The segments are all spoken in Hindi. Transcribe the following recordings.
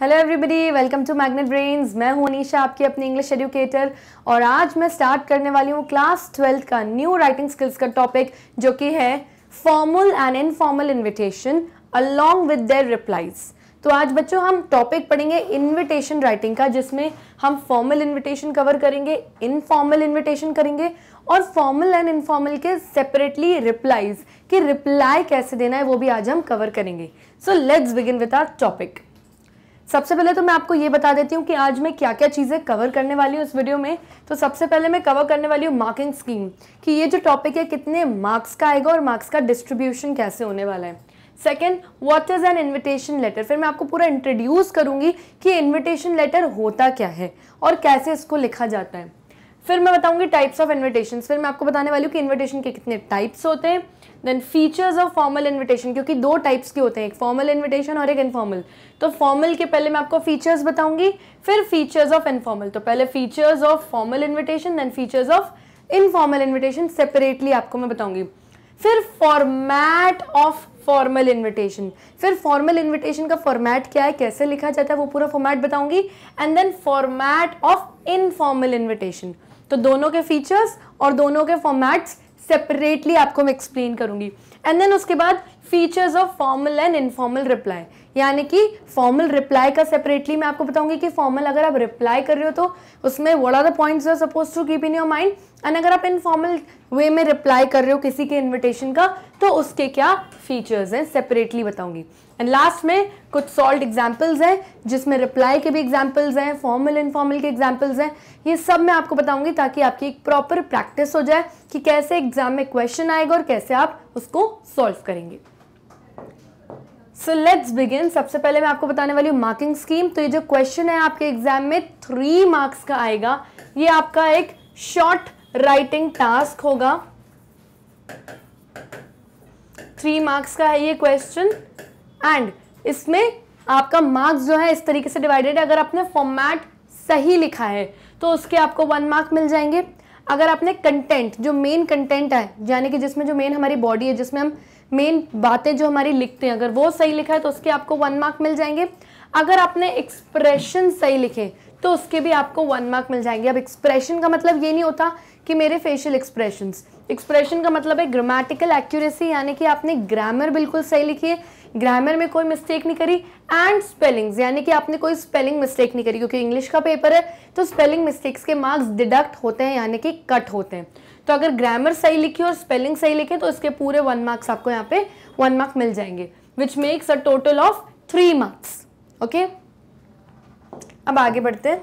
Hello everybody welcome to Magnet Brains मैं हूं अनीशा आपकी अपनी इंग्लिश एडुकेटर और आज मैं स्टार्ट करने वाली हूं क्लास ट्वेल्थ का न्यू राइटिंग स्किल्स का टॉपिक जो कि है formal and informal invitation along with their replies तो आज बच्चों हम टॉपिक पढ़ेंगे इनविटेशन राइटिंग का जिसमें हम फॉर्मल इनविटेशन कवर करेंगे इनफॉर्मल इनविटेशन करेंगे और फॉर्मल एंड इनफॉर्मल के सेपरेटली रिप्लाइज कि रिप्लाई कैसे देना है वो भी आज हम कवर करेंगे so let's begin with our topic सबसे पहले तो मैं आपको ये बता देती हूँ कि आज मैं क्या क्या चीज़ें कवर करने वाली हूँ इस वीडियो में तो सबसे पहले मैं कवर करने वाली हूँ मार्किंग स्कीम कि ये जो टॉपिक है कितने मार्क्स का आएगा और मार्क्स का डिस्ट्रीब्यूशन कैसे होने वाला है second what is an invitation letter फिर मैं आपको पूरा इंट्रोड्यूस करूँगी कि इन्विटेशन लेटर होता क्या है और कैसे इसको लिखा जाता है फिर मैं बताऊँगी टाइप्स ऑफ इन्विटेशन फिर मैं आपको बताने वाली हूँ कि इन्विटेशन के कितने टाइप्स होते हैं then features of formal invitation क्योंकि दो टाइप्स के होते हैं एक फॉर्मल इन्विटेशन और एक इनफॉर्मल तो फॉर्मल के पहले मैं आपको फीचर्स बताऊंगी फिर फीचर्स ऑफ इनफॉर्मल तो पहले features of formal invitation then features of informal invitation separately आपको मैं बताऊंगी फिर फॉर्मैट ऑफ फॉर्मल इनविटेशन फिर फॉर्मल इनविटेशन का फॉर्मेट क्या है कैसे लिखा जाता है वो पूरा फॉर्मेट बताऊंगी and then format of informal invitation तो दोनों के फीचर्स और दोनों के फॉर्मेट्स सेपरेटली आपको मैं एक्सप्लेन करूंगी एंड देन उसके बाद features of formal and informal reply यानी कि फॉर्मल रिप्लाई का सेपरेटली मैं आपको बताऊंगी कि फॉर्मल अगर आप रिप्लाई कर रहे हो तो उसमें what are the points suppose to keep in your mind and अगर आप इनफॉर्मल वे में रिप्लाई कर रहे हो किसी के इन्विटेशन का तो उसके क्या फीचर्स हैं सेपरेटली बताऊंगी एंड लास्ट में कुछ सॉल्ट एग्जाम्पल्स हैं जिसमें रिप्लाई के भी एग्जाम्पल्स हैं फॉर्मल इनफॉर्मल के एग्जाम्पल्स हैं ये सब मैं आपको बताऊंगी ताकि आपकी एक प्रॉपर प्रैक्टिस हो जाए कि कैसे एग्जाम में क्वेश्चन आएगा और कैसे आप उसको सॉल्व करेंगे सो लेट्स बिगिन सबसे पहले मैं आपको बताने वाली हूँ मार्किंग स्कीम तो ये जो क्वेश्चन है आपके एग्जाम में थ्री मार्क्स का आएगा ये आपका एक शॉर्ट राइटिंग टास्क होगा थ्री मार्क्स का है ये क्वेश्चन एंड इसमें आपका मार्क्स जो है इस तरीके से डिवाइडेड है अगर आपने फॉर्मेट सही लिखा है तो उसके आपको वन मार्क मिल जाएंगे अगर आपने कंटेंट जो मेन कंटेंट है यानी कि जिसमें जो मेन हमारी बॉडी है जिसमें हम मेन बातें जो हमारी लिखते हैं अगर वो सही लिखा है तो उसके आपको वन मार्क मिल जाएंगे अगर आपने एक्सप्रेशन सही लिखे तो उसके भी आपको वन मार्क मिल जाएंगे अब एक्सप्रेशन का मतलब ये नहीं होता कि मेरे फेशियल एक्सप्रेशन एक्सप्रेशन का मतलब है ग्रामेटिकल एक्यूरेसी यानी कि आपने ग्रामर बिल्कुल सही लिखी है ग्रामर में कोई मिस्टेक नहीं करी एंड स्पेलिंग्स यानी कि आपने कोई स्पेलिंग मिस्टेक नहीं करी क्योंकि इंग्लिश का पेपर है तो स्पेलिंग मिस्टेक्स के मार्क्स डिडक्ट होते हैं यानी कि कट होते हैं तो अगर ग्रामर सही लिखी और स्पेलिंग सही लिखे तो इसके पूरे वन मार्क्स आपको यहाँ पे वन मार्क मिल जाएंगे which makes a total of three marks okay अब आगे बढ़ते हैं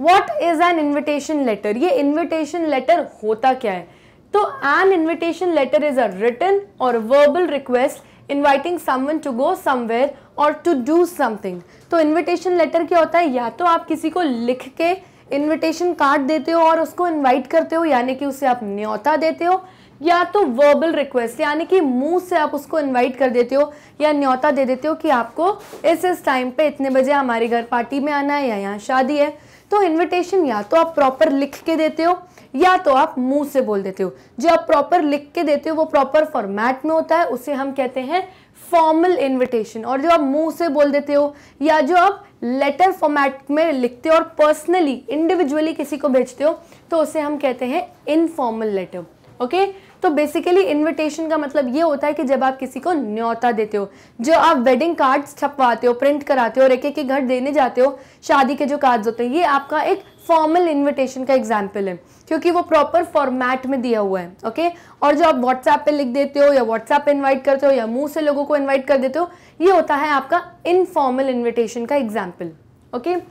what is an invitation letter ये इन्विटेशन लेटर होता क्या है तो an invitation letter is a written or verbal request inviting someone to go somewhere or to do something तो इन्विटेशन लेटर क्या होता है या तो आप किसी को लिख के इनविटेशन कार्ड देते हो और उसको इनवाइट करते हो यानी कि उसे आप न्योता देते हो या तो वर्बल रिक्वेस्ट यानी कि मुंह से आप उसको इनवाइट कर देते हो या न्योता दे देते हो कि आपको इस इस टाइम पे इतने बजे हमारे घर पार्टी में आना है या यहाँ शादी है तो इनविटेशन या तो आप प्रॉपर लिख के देते हो या तो आप मुंह से बोल देते हो जो आप प्रॉपर लिख के देते हो वो प्रॉपर फॉर्मेट में होता है उसे हम कहते हैं फॉर्मल इनविटेशन और जो आप मुंह से बोल देते हो या जो आप लेटर फॉर्मेट में लिखते हो और पर्सनली इंडिविजुअली किसी को भेजते हो तो उसे हम कहते हैं इनफॉर्मल लेटर ओके तो बेसिकली इन्विटेशन का मतलब ये होता है कि जब आप किसी को न्योता देते हो जो आप वेडिंग कार्ड्स छपवाते हो प्रिंट कराते हो और एक एक घर देने जाते हो शादी के जो कार्ड्स होते हैं ये आपका एक फॉर्मल इन्विटेशन का एग्जाम्पल है क्योंकि वो प्रॉपर फॉर्मेट में दिया हुआ है ओके और जो आप व्हाट्सएप पे लिख देते हो या व्हाट्सएप पे इनवाइट करते हो या मुंह से लोगों को इनवाइट कर देते हो ये होता है आपका इनफॉर्मल इन्विटेशन का example okay okay?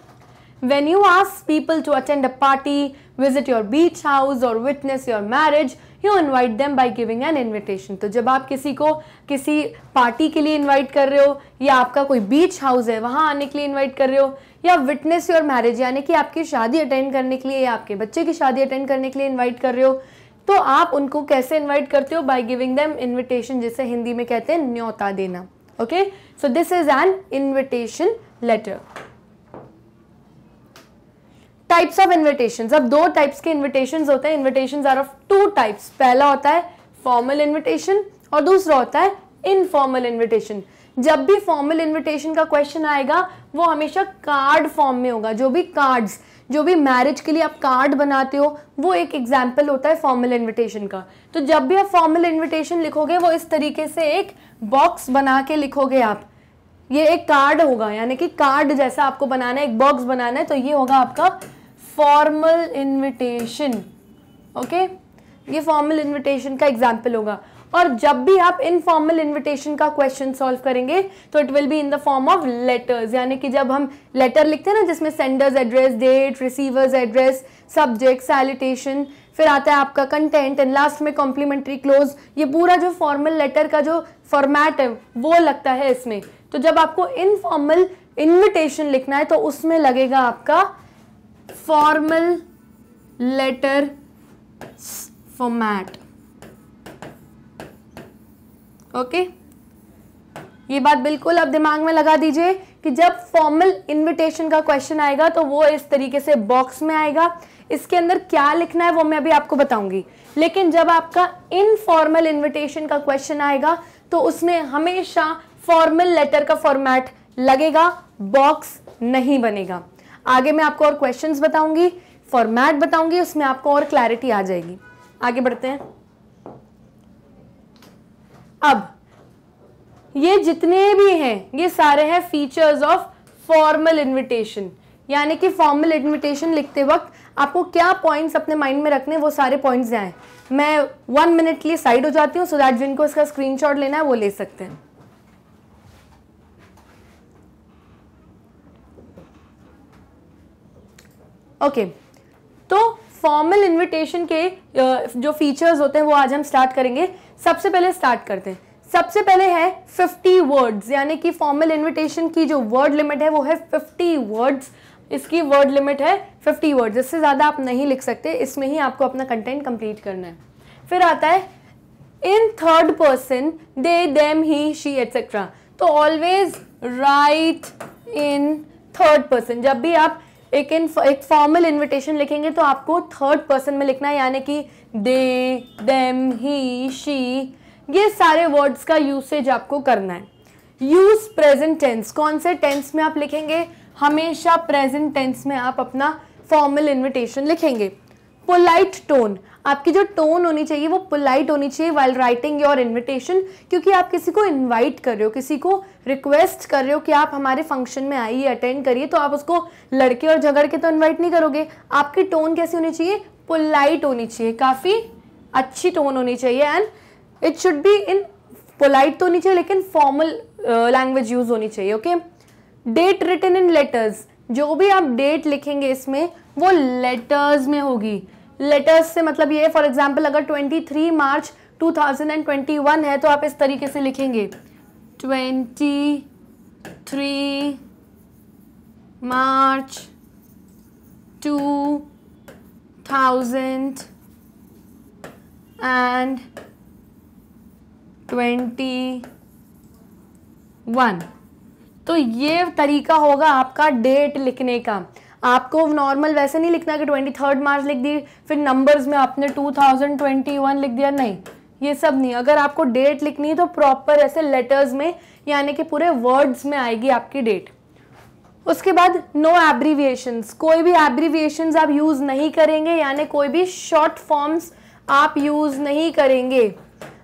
When you ask people to attend a party, visit your beach house or witness your marriage, you invite them by giving an invitation. तो जब आप किसी को किसी पार्टी के लिए invite कर रहे हो या आपका कोई beach house है वहाँ आने के लिए invite कर रहे हो या witness your marriage यानी कि आपकी शादी attend करने के लिए या आपके बच्चे की शादी attend करने के लिए invite कर रहे हो तो आप उनको कैसे इन्वाइट करते हो बाय गिविंग देम इन्विटेशन जिसे हिंदी में कहते हैं न्योता देना okay so this is an invitation letter types of invitation अब दो टाइप्स के इन्विटेशन होते हैं invitation are of two types पहला होता है फॉर्मल इन्विटेशन और दूसरा होता है इनफॉर्मल इन्विटेशन जब भी फॉर्मल इन्विटेशन का क्वेश्चन आएगा वो हमेशा कार्ड फॉर्म में होगा जो भी कार्ड्स जो भी मैरिज के लिए आप कार्ड बनाते हो वो एक एग्जाम्पल होता है फॉर्मल इन्विटेशन का तो जब भी आप फॉर्मल इन्विटेशन लिखोगे वो इस तरीके से एक बॉक्स बना के लिखोगे आप ये एक कार्ड होगा यानी कि कार्ड जैसा आपको बनाना है एक बॉक्स बनाना है तो ये होगा आपका फॉर्मल इन्विटेशन ओके ये फॉर्मल इन्विटेशन का एग्जाम्पल होगा और जब भी आप इनफॉर्मल इनविटेशन का क्वेश्चन सॉल्व करेंगे तो it will be in the form of letters यानी कि जब हम लेटर लिखते हैं ना जिसमें sender's address date receiver's address subject salutation फिर आता है आपका कंटेंट एंड लास्ट में कॉम्प्लीमेंट्री क्लोज ये पूरा जो फॉर्मल लेटर का जो फॉर्मेट है वो लगता है इसमें तो जब आपको इनफॉर्मल इन्विटेशन लिखना है तो उसमें लगेगा आपका formal letter format okay okay? ये बात बिल्कुल आप दिमाग में लगा दीजिए कि जब फॉर्मल इनविटेशन का क्वेश्चन आएगा तो वो इस तरीके से बॉक्स में आएगा इसके अंदर क्या लिखना है वो मैं अभी आपको बताऊंगी लेकिन जब आपका इनफॉर्मल इनविटेशन का क्वेश्चन आएगा तो उसमें हमेशा फॉर्मल लेटर का फॉर्मेट लगेगा बॉक्स नहीं बनेगा आगे मैं आपको और क्वेश्चन बताऊंगी फॉर्मेट बताऊंगी उसमें आपको और क्लैरिटी आ जाएगी आगे बढ़ते हैं अब ये जितने भी हैं ये सारे हैं फीचर्स ऑफ फॉर्मल इनविटेशन यानी कि फॉर्मल इनविटेशन लिखते वक्त आपको क्या पॉइंट्स अपने माइंड में रखने वो सारे पॉइंट्स जाए मैं वन मिनट के लिए साइड हो जाती हूँ सो दैट जिनको इसका स्क्रीनशॉट लेना है वो ले सकते हैं ओके तो फॉर्मल इनविटेशन के जो फीचर्स होते हैं वो आज हम स्टार्ट करेंगे सबसे पहले स्टार्ट करते हैं सबसे पहले है 50 वर्ड्स यानी कि फॉर्मल इनविटेशन की जो वर्ड लिमिट है वो है 50 वर्ड्स इसकी वर्ड लिमिट है 50 वर्ड्स इससे ज़्यादा आप नहीं लिख सकते इसमें ही आपको अपना कंटेंट कंप्लीट करना है फिर आता है in third person they them he she etcetera तो always write in third person जब भी आप एक इन एक फॉर्मल इनविटेशन लिखेंगे तो आपको थर्ड पर्सन में लिखना है यानी कि दे देम ही शी ये सारे वर्ड्स का यूसेज आपको करना है यूज प्रेजेंट टेंस कौन से टेंस में आप लिखेंगे हमेशा प्रेजेंट टेंस में आप अपना फॉर्मल इनविटेशन लिखेंगे पोलाइट टोन आपकी जो टोन होनी चाहिए वो पोलाइट होनी चाहिए वाइल राइटिंग योर इन्विटेशन क्योंकि आप किसी को इन्वाइट कर रहे हो किसी को रिक्वेस्ट कर रहे हो कि आप हमारे फंक्शन में आइए अटेंड करिए तो आप उसको लड़के और झगड़ के तो इन्वाइट नहीं करोगे आपकी टोन कैसी होनी चाहिए पोलाइट होनी चाहिए काफ़ी अच्छी टोन होनी चाहिए and it should be in polite tone होनी चाहिए लेकिन फॉर्मल लैंग्वेज यूज़ होनी चाहिए okay date written in letters जो भी आप डेट लिखेंगे इसमें वो लेटर्स में होगी लेटर्स से मतलब ये फॉर एग्जाम्पल अगर twenty three March two thousand and twenty one है तो आप इस तरीके से लिखेंगे twenty three March two thousand and twenty one तो ये तरीका होगा आपका डेट लिखने का आपको नॉर्मल वैसे नहीं लिखना कि ट्वेंटी थर्ड मार्च लिख दी फिर नंबर्स में आपने टू थाउजेंड ट्वेंटी वन लिख दिया नहीं ये सब नहीं अगर आपको डेट लिखनी है तो प्रॉपर ऐसे लेटर्स में यानी कि पूरे वर्ड्स में आएगी आपकी डेट उसके बाद नो एब्रीविएशंस कोई भी एब्रीविएशंस आप यूज़ नहीं करेंगे यानी कोई भी शॉर्ट फॉर्म्स आप यूज़ नहीं करेंगे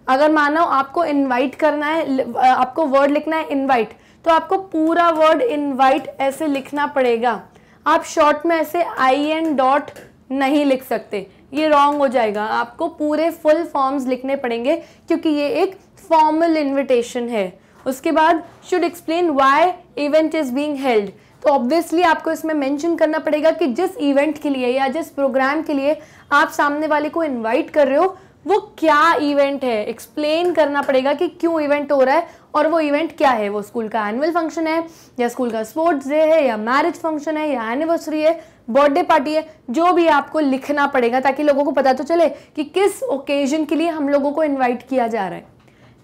अगर मानो आपको इनवाइट करना है आपको वर्ड लिखना है इनवाइट तो आपको पूरा वर्ड इनवाइट ऐसे लिखना पड़ेगा आप शॉर्ट में ऐसे आई एन डॉट नहीं लिख सकते ये रॉन्ग हो जाएगा आपको पूरे फुल फॉर्म्स लिखने पड़ेंगे क्योंकि ये एक फॉर्मल इन्विटेशन है उसके बाद should explain why event is being held तो ऑब्वियसली आपको इसमें मेंशन करना पड़ेगा कि जिस इवेंट के लिए या जिस प्रोग्राम के लिए आप सामने वाले को इनवाइट कर रहे हो वो क्या इवेंट है एक्सप्लेन करना पड़ेगा कि क्यों इवेंट हो रहा है और वो इवेंट क्या है वो स्कूल का एनुअल फंक्शन है या स्कूल का स्पोर्ट्स डे है या मैरिज फंक्शन है या एनिवर्सरी है बर्थडे पार्टी है जो भी आपको लिखना पड़ेगा ताकि लोगों को पता तो चले कि किस ओकेजन के लिए हम लोगों को इन्वाइट किया जा रहा है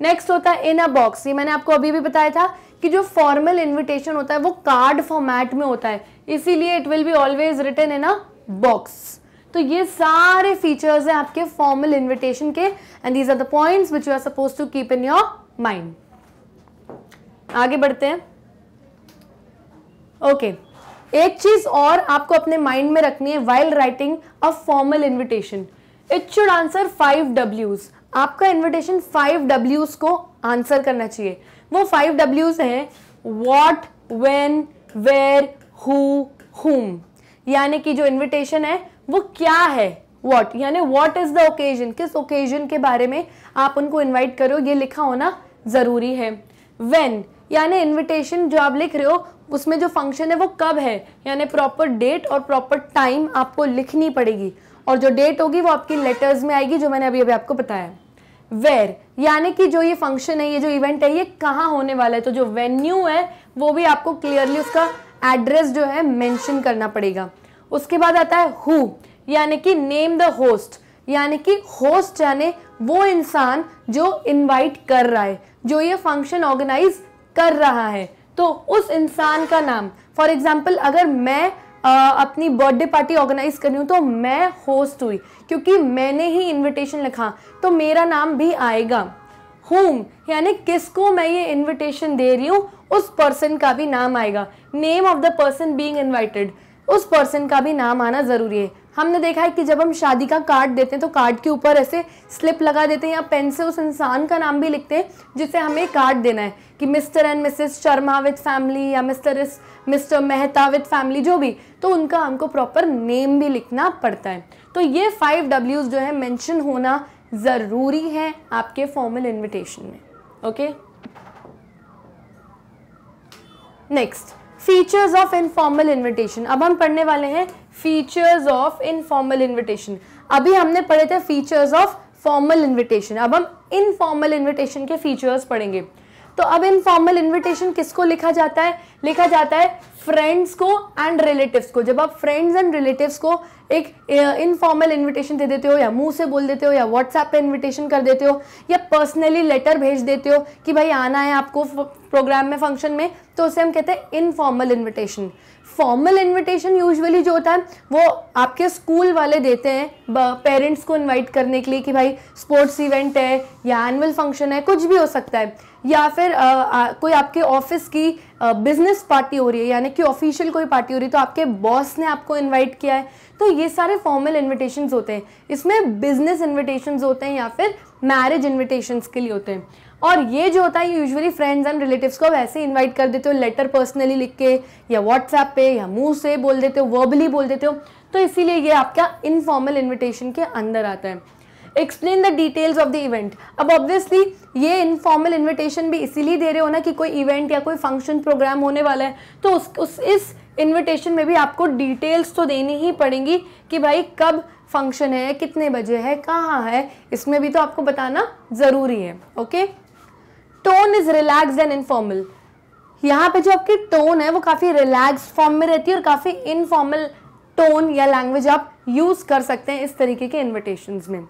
नेक्स्ट होता है इन अ बॉक्स ये मैंने आपको अभी भी बताया था कि जो फॉर्मल इन्विटेशन होता है वो कार्ड फॉर्मेट में होता है इसीलिए it will be always written in a box तो ये सारे फीचर्स हैं आपके फॉर्मल इन्विटेशन के and these are the points which you are suppose to keep in your mind आगे बढ़ते हैं ओके okay. एक चीज और आपको अपने माइंड में रखनी है while writing a formal invitation it should answer five डब्ल्यूज आपका इन्विटेशन फाइव डब्ल्यूज को आंसर करना चाहिए वो फाइव डब्ल्यूज हैं वॉट वेन वेयर हु हुम यानी कि जो इन्विटेशन है वो क्या है वॉट यानी वॉट इज द ओकेजन किस ओकेजन के बारे में आप उनको इन्वाइट करो ये लिखा होना ज़रूरी है वेन यानी इनविटेशन जो आप लिख रहे हो उसमें जो फंक्शन है वो कब है यानी प्रॉपर डेट और प्रॉपर टाइम आपको लिखनी पड़ेगी और जो डेट होगी वो आपकी लेटर्स में आएगी जो मैंने अभी अभी आपको बताया वेर यानी कि जो ये फंक्शन है ये जो इवेंट है ये कहाँ होने वाला है तो जो वेन्यू है वो भी आपको क्लियरली उसका एड्रेस जो है मैंशन करना पड़ेगा उसके बाद आता है हु यानी कि नेम द होस्ट यानी कि होस्ट यानी वो इंसान जो इनवाइट कर रहा है जो ये फंक्शन ऑर्गेनाइज कर रहा है तो उस इंसान का नाम फॉर एग्जाम्पल अगर मैं आ, अपनी बर्थडे पार्टी ऑर्गेनाइज कर रही हूँ तो मैं होस्ट हुई क्योंकि मैंने ही इनविटेशन लिखा तो मेरा नाम भी आएगा होम यानी किसको मैं ये इनविटेशन दे रही हूँ उस पर्सन का भी नाम आएगा name of the person being invited उस पर्सन का भी नाम आना ज़रूरी है हमने देखा है कि जब हम शादी का कार्ड देते हैं तो कार्ड के ऊपर ऐसे स्लिप लगा देते हैं या पेन से उस इंसान का नाम भी लिखते हैं जिसे हमें कार्ड देना है कि Mister and Mrs Sharma with family या मिस्टर इस मिस्टर मेहता विद फैमिली जो भी तो उनका हमको प्रॉपर नेम भी लिखना पड़ता है तो ये फाइव डब्ल्यूज जो है मैंशन होना ज़रूरी है आपके फॉर्मल इन्विटेशन में okay next features of informal invitation अब हम पढ़ने वाले हैं फीचर्स ऑफ इनफॉर्मल इन्विटेशन अभी हमने पढ़े थे फीचर्स ऑफ फॉर्मल इन्विटेशन अब हम इनफॉर्मल इन्विटेशन के फीचर्स पढ़ेंगे तो अब इनफॉर्मल इन्विटेशन किसको लिखा जाता है लिखा जाता है फ्रेंड्स को एंड रिलेटिव्स को जब आप फ्रेंड्स एंड रिलेटिव्स को एक इनफॉर्मल इनविटेशन दे देते हो या मुंह से बोल देते हो या व्हाट्सएप पे इनविटेशन कर देते हो या पर्सनली लेटर भेज देते हो कि भाई आना है आपको प्रोग्राम में फंक्शन में तो उसे हम कहते हैं informal invitation formal invitation usually जो होता है वो आपके स्कूल वाले देते हैं पेरेंट्स को इनवाइट करने के लिए कि भाई स्पोर्ट्स इवेंट है या एनुअल फंक्शन है कुछ भी हो सकता है या फिर आ, आ, कोई आपके ऑफिस की बिजनेस पार्टी हो रही है यानी कि ऑफिशियल कोई पार्टी हो रही है तो आपके बॉस ने आपको इनवाइट किया है तो ये सारे फॉर्मल इन्विटेशन होते हैं इसमें बिजनेस इन्विटेशन होते हैं या फिर मैरिज इन्विटेशंस के लिए होते हैं और ये जो होता है ये यूजुअली फ्रेंड्स एंड रिलेटिव्स को वैसे इनवाइट कर देते हो लेटर पर्सनली लिख के या व्हाट्सएप पे या मुंह से बोल देते हो वर्बली बोल देते हो तो इसीलिए ये आपका इनफॉर्मल इन्विटेशन के अंदर आता है explain the details of the event अब ऑब्वियसली ये इनफॉर्मल इन्विटेशन भी इसीलिए दे रहे हो ना कि कोई इवेंट या कोई फंक्शन प्रोग्राम होने वाला है तो उस, उस इस इन्विटेशन में भी आपको डिटेल्स तो देनी ही पड़ेंगी कि भाई कब फंक्शन है कितने बजे है कहाँ है इसमें भी तो आपको बताना ज़रूरी है okay tone is relax and informal यहाँ पे जो आपकी टोन है वो काफ़ी रिलैक्स फॉर्म में रहती है और काफ़ी इनफॉर्मल टोन या लैंग्वेज आप यूज़ कर सकते हैं इस तरीके के इन्विटेशन में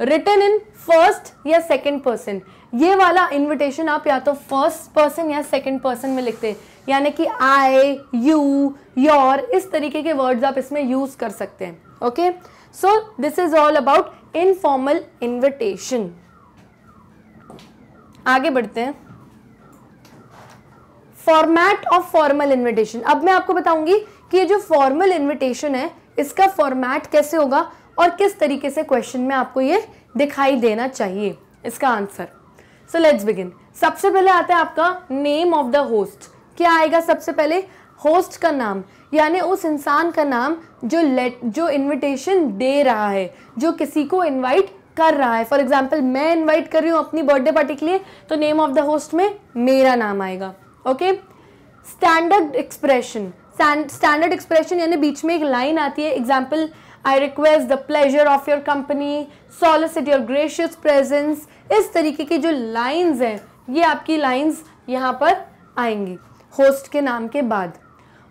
रिटर्न इन फर्स्ट या सेकेंड पर्सन ये वाला इन्विटेशन आप या तो फर्स्ट पर्सन या सेकेंड पर्सन में लिखते हैं यानी कि आई यू योर इस तरीके के वर्ड्स आप इसमें यूज़ कर सकते हैं okay okay? So this is all about informal invitation. आगे बढ़ते हैं फॉर्मैट ऑफ फॉर्मल इन्विटेशन अब मैं आपको बताऊंगी कि ये जो फॉर्मल इन्विटेशन है इसका फॉर्मैट कैसे होगा और किस तरीके से क्वेश्चन में आपको ये दिखाई देना चाहिए इसका आंसर सो लेट्स बिगिन सबसे पहले आता है आपका नेम ऑफ द होस्ट क्या आएगा सबसे पहले होस्ट का नाम यानी उस इंसान का नाम जो लेट जो इनविटेशन दे रहा है जो किसी को इनवाइट कर रहा है फॉर एग्जाम्पल मैं इन्वाइट कर रही हूँ अपनी बर्थडे पार्टी के लिए तो नेम ऑफ द होस्ट में मेरा नाम आएगा okay standard expression standard expression यानी बीच में एक लाइन आती है example I request the pleasure of your company solicit your gracious presence इस तरीके की जो लाइन्स हैं ये आपकी लाइन्स यहाँ पर आएंगी होस्ट के नाम के बाद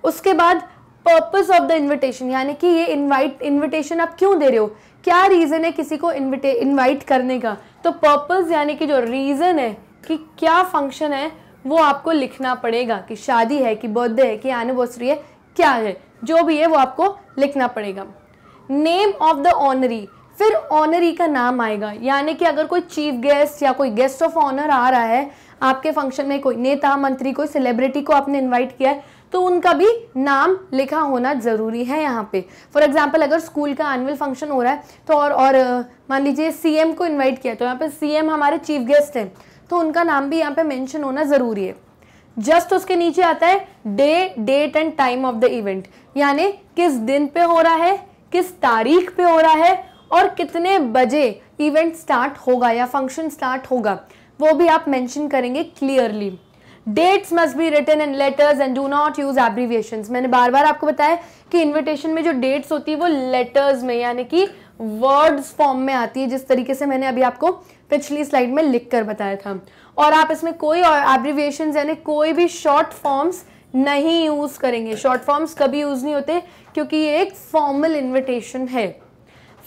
उसके बाद पर्पस ऑफ द इन्विटेशन यानी कि ये इनवाइट इनविटेशन आप क्यों दे रहे हो क्या रीज़न है किसी को इन्वाइट इनवाइट करने का तो पर्पस यानी कि जो रीज़न है कि क्या फंक्शन है वो आपको लिखना पड़ेगा कि शादी है कि बर्थडे है कि एनिवर्सरी है क्या है जो भी है वो आपको लिखना पड़ेगा नेम ऑफ द ऑनरी फिर ऑनरी का नाम आएगा यानी कि अगर कोई चीफ गेस्ट या कोई गेस्ट ऑफ ऑनर आ रहा है आपके फंक्शन में कोई नेता मंत्री कोई सेलिब्रिटी को आपने इनवाइट किया है तो उनका भी नाम लिखा होना ज़रूरी है यहाँ पे फॉर एग्जाम्पल अगर स्कूल का एनुअल फंक्शन हो रहा है तो और और मान लीजिए सीएम को इन्वाइट किया तो यहाँ पे सीएम हमारे चीफ गेस्ट हैं तो उनका नाम भी यहाँ पे मेंशन होना ज़रूरी है जस्ट उसके नीचे आता है day date and time of the event यानी किस दिन पे हो रहा है किस तारीख पे हो रहा है और कितने बजे इवेंट स्टार्ट होगा या फंक्शन स्टार्ट होगा वो भी आप मेंशन करेंगे clearly dates must be written in letters and do not use abbreviation मैंने बार बार आपको बताया कि इन्विटेशन में जो डेट्स होती है वो लेटर्स में यानी कि वर्ड्स फॉर्म में आती है जिस तरीके से मैंने अभी आपको पिछली स्लाइड में लिख कर बताया था और आप इसमें कोई एब्रीविएशन यानी कोई भी शॉर्ट फॉर्म्स नहीं यूज़ करेंगे शॉर्ट फॉर्म्स कभी यूज़ नहीं होते क्योंकि ये एक फॉर्मल इन्विटेशन है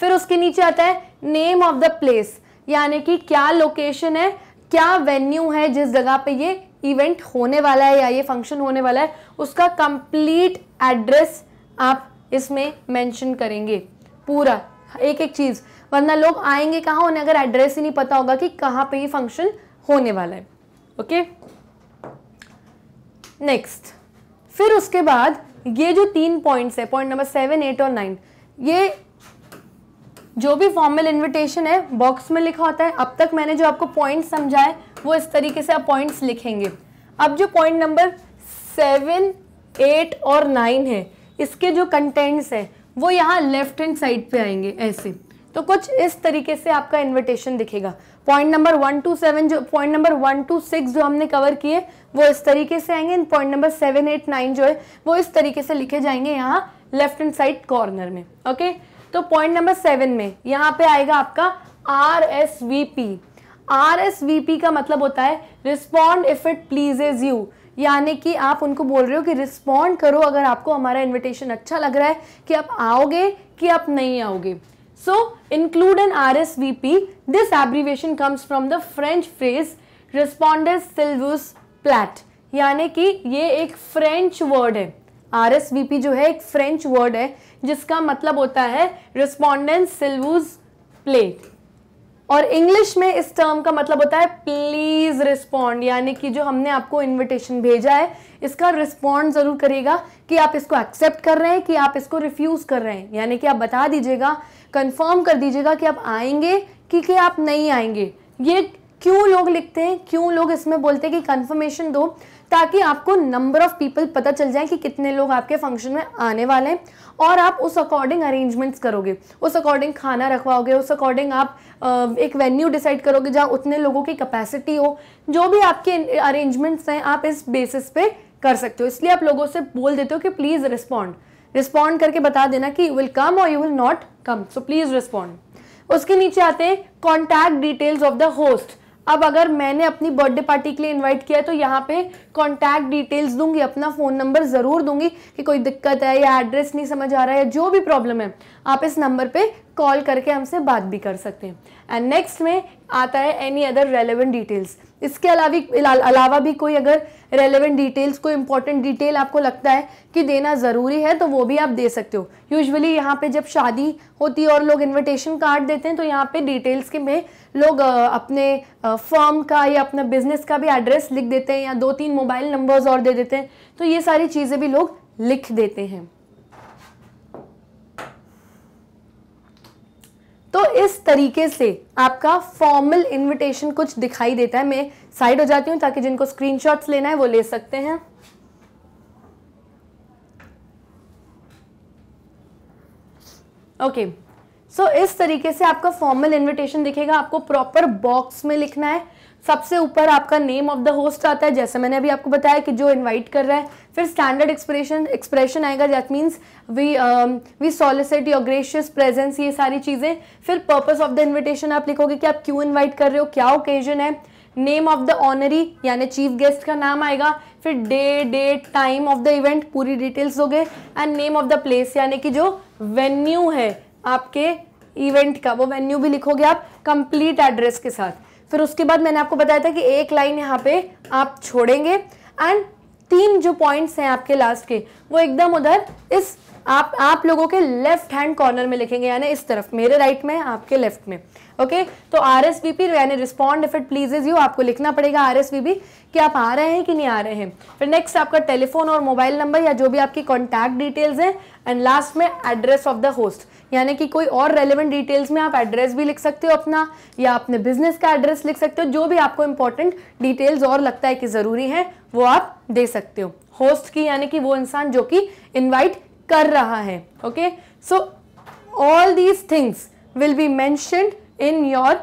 फिर उसके नीचे आता है नेम ऑफ द प्लेस यानी कि क्या लोकेशन है क्या वेन्यू है जिस जगह पे ये इवेंट होने वाला है या ये फंक्शन होने वाला है उसका कंप्लीट एड्रेस आप इसमें मेंशन करेंगे पूरा एक एक चीज़ वरना लोग आएंगे कहाँ उन्हें अगर एड्रेस ही नहीं पता होगा कि कहाँ पे ये फंक्शन होने वाला है ओके नेक्स्ट फिर उसके बाद ये जो तीन पॉइंट्स है पॉइंट नंबर सेवन एट और नाइन ये जो भी फॉर्मल इनविटेशन है बॉक्स में लिखा होता है अब तक मैंने जो आपको पॉइंट समझाए वो इस तरीके से आप पॉइंट्स लिखेंगे अब जो पॉइंट नंबर सेवन एट और नाइन है इसके जो कंटेंट्स हैं वो यहाँ लेफ्ट हैंड साइड पे आएंगे ऐसे तो कुछ इस तरीके से आपका इनविटेशन दिखेगा point number one two seven जो point number one two six जो हमने कवर किए वो इस तरीके से आएंगे point number seven eight nine जो है वो इस तरीके से लिखे जाएंगे यहाँ लेफ्ट हैंड साइड कॉर्नर में ओके तो पॉइंट नंबर सेवन में यहाँ पे आएगा आपका R S V P R S V P का मतलब होता है respond if it pleases you यानी कि आप उनको बोल रहे हो कि रिस्पॉन्ड करो अगर आपको हमारा इन्विटेशन अच्छा लग रहा है कि आप आओगे कि आप नहीं आओगे so include an R S V P this abbreviation comes from the French phrase रिस्पॉन्डेज सिल्वस प्लैट यानी कि ये एक फ्रेंच वर्ड है आर एस वी पी जो है एक फ्रेंच वर्ड है जिसका मतलब होता है रिस्पॉन्डेंस सिल्वस प्लेट और इंग्लिश में इस टर्म का मतलब होता है प्लीज़ रिस्पॉन्ड यानी कि जो हमने आपको इनविटेशन भेजा है इसका रिस्पॉन्ड ज़रूर करिएगा कि आप इसको एक्सेप्ट कर रहे हैं कि आप इसको रिफ्यूज़ कर रहे हैं यानी कि आप बता दीजिएगा कंफर्म कर दीजिएगा कि आप आएंगे कि कि आप नहीं आएंगे ये क्यों लोग लिखते हैं क्यों लोग इसमें बोलते हैं कि कंफर्मेशन दो ताकि आपको नंबर ऑफ पीपल पता चल जाए कि कितने लोग आपके फंक्शन में आने वाले हैं और आप उस अकॉर्डिंग अरेंजमेंट्स करोगे उस अकॉर्डिंग खाना रखवाओगे उस अकॉर्डिंग आप एक वेन्यू डिसाइड करोगे जहाँ उतने लोगों की कैपेसिटी हो जो भी आपके अरेंजमेंट्स हैं आप इस बेसिस पे कर सकते हो इसलिए आप लोगों से बोल देते हो कि प्लीज़ रिस्पॉन्ड रिस्पॉन्ड करके बता देना कि यू विल कम और you will not come so please respond उसके नीचे आते हैं contact details of the host अब अगर मैंने अपनी बर्थडे पार्टी के लिए इनवाइट किया है तो यहाँ पे कॉन्टैक्ट डिटेल्स दूंगी अपना फ़ोन नंबर ज़रूर दूंगी कि कोई दिक्कत है या एड्रेस नहीं समझ आ रहा है या जो भी प्रॉब्लम है आप इस नंबर पे कॉल करके हमसे बात भी कर सकते हैं एंड नेक्स्ट में आता है एनी अदर रेलेवेंट डिटेल्स इसके अलावा अलावा भी कोई अगर रेलेवेंट डिटेल्स कोई इंपॉर्टेंट डिटेल आपको लगता है कि देना ज़रूरी है तो वो भी आप दे सकते हो यूजुअली यहाँ पे जब शादी होती है और लोग इनविटेशन कार्ड देते हैं तो यहाँ पे डिटेल्स के में लोग अपने फॉर्म का या अपना बिजनेस का भी एड्रेस लिख देते हैं या दो तीन मोबाइल नंबर्स और दे देते हैं तो ये सारी चीज़ें भी लोग लिख देते हैं तो इस तरीके से आपका फॉर्मल इनविटेशन कुछ दिखाई देता है मैं साइड हो जाती हूँ ताकि जिनको स्क्रीनशॉट्स लेना है वो ले सकते हैं ओके okay. सो so, इस तरीके से आपका फॉर्मल इनविटेशन दिखेगा आपको प्रॉपर बॉक्स में लिखना है सबसे ऊपर आपका नेम ऑफ द होस्ट आता है जैसे मैंने अभी आपको बताया कि जो इनवाइट कर रहा है फिर स्टैंडर्ड एक्सप्रेशन एक्सप्रेशन आएगा that means we we solicit your gracious presence ये सारी चीज़ें फिर पर्पस ऑफ द इन्विटेशन आप लिखोगे कि आप क्यों इन्वाइट कर रहे हो क्या ओकेजन है नेम ऑफ द ऑनरी यानी चीफ गेस्ट का नाम आएगा फिर day date time of the event पूरी डिटेल्स दोगे and name of the place यानी कि जो वेन्यू है आपके इवेंट का वो वेन्यू भी लिखोगे आप कंप्लीट एड्रेस के साथ फिर उसके बाद मैंने आपको बताया था कि एक लाइन यहाँ पे आप छोड़ेंगे एंड तीन जो पॉइंट्स हैं आपके लास्ट के वो एकदम उधर इस आप आप लोगों के लेफ्ट हैंड कॉर्नर में लिखेंगे यानी इस तरफ मेरे राइट right में आपके लेफ्ट में ओके okay? तो आर एस बी पी यानी respond if it pleases you आपको लिखना पड़ेगा आर एस बी पी कि आप आ रहे हैं कि नहीं आ रहे हैं फिर नेक्स्ट आपका टेलीफोन और मोबाइल नंबर या जो भी आपकी कॉन्टैक्ट डिटेल्स हैं एंड लास्ट में एड्रेस ऑफ द होस्ट यानी कि कोई और रेलिवेंट डिटेल्स में आप एड्रेस भी लिख सकते हो अपना या अपने बिजनेस का एड्रेस लिख सकते हो जो भी आपको इंपॉर्टेंट डिटेल्स और लगता है कि ज़रूरी है वो आप दे सकते हो होस्ट की यानी कि वो इंसान जो कि इन्वाइट कर रहा है okay so all these things will be mentioned in your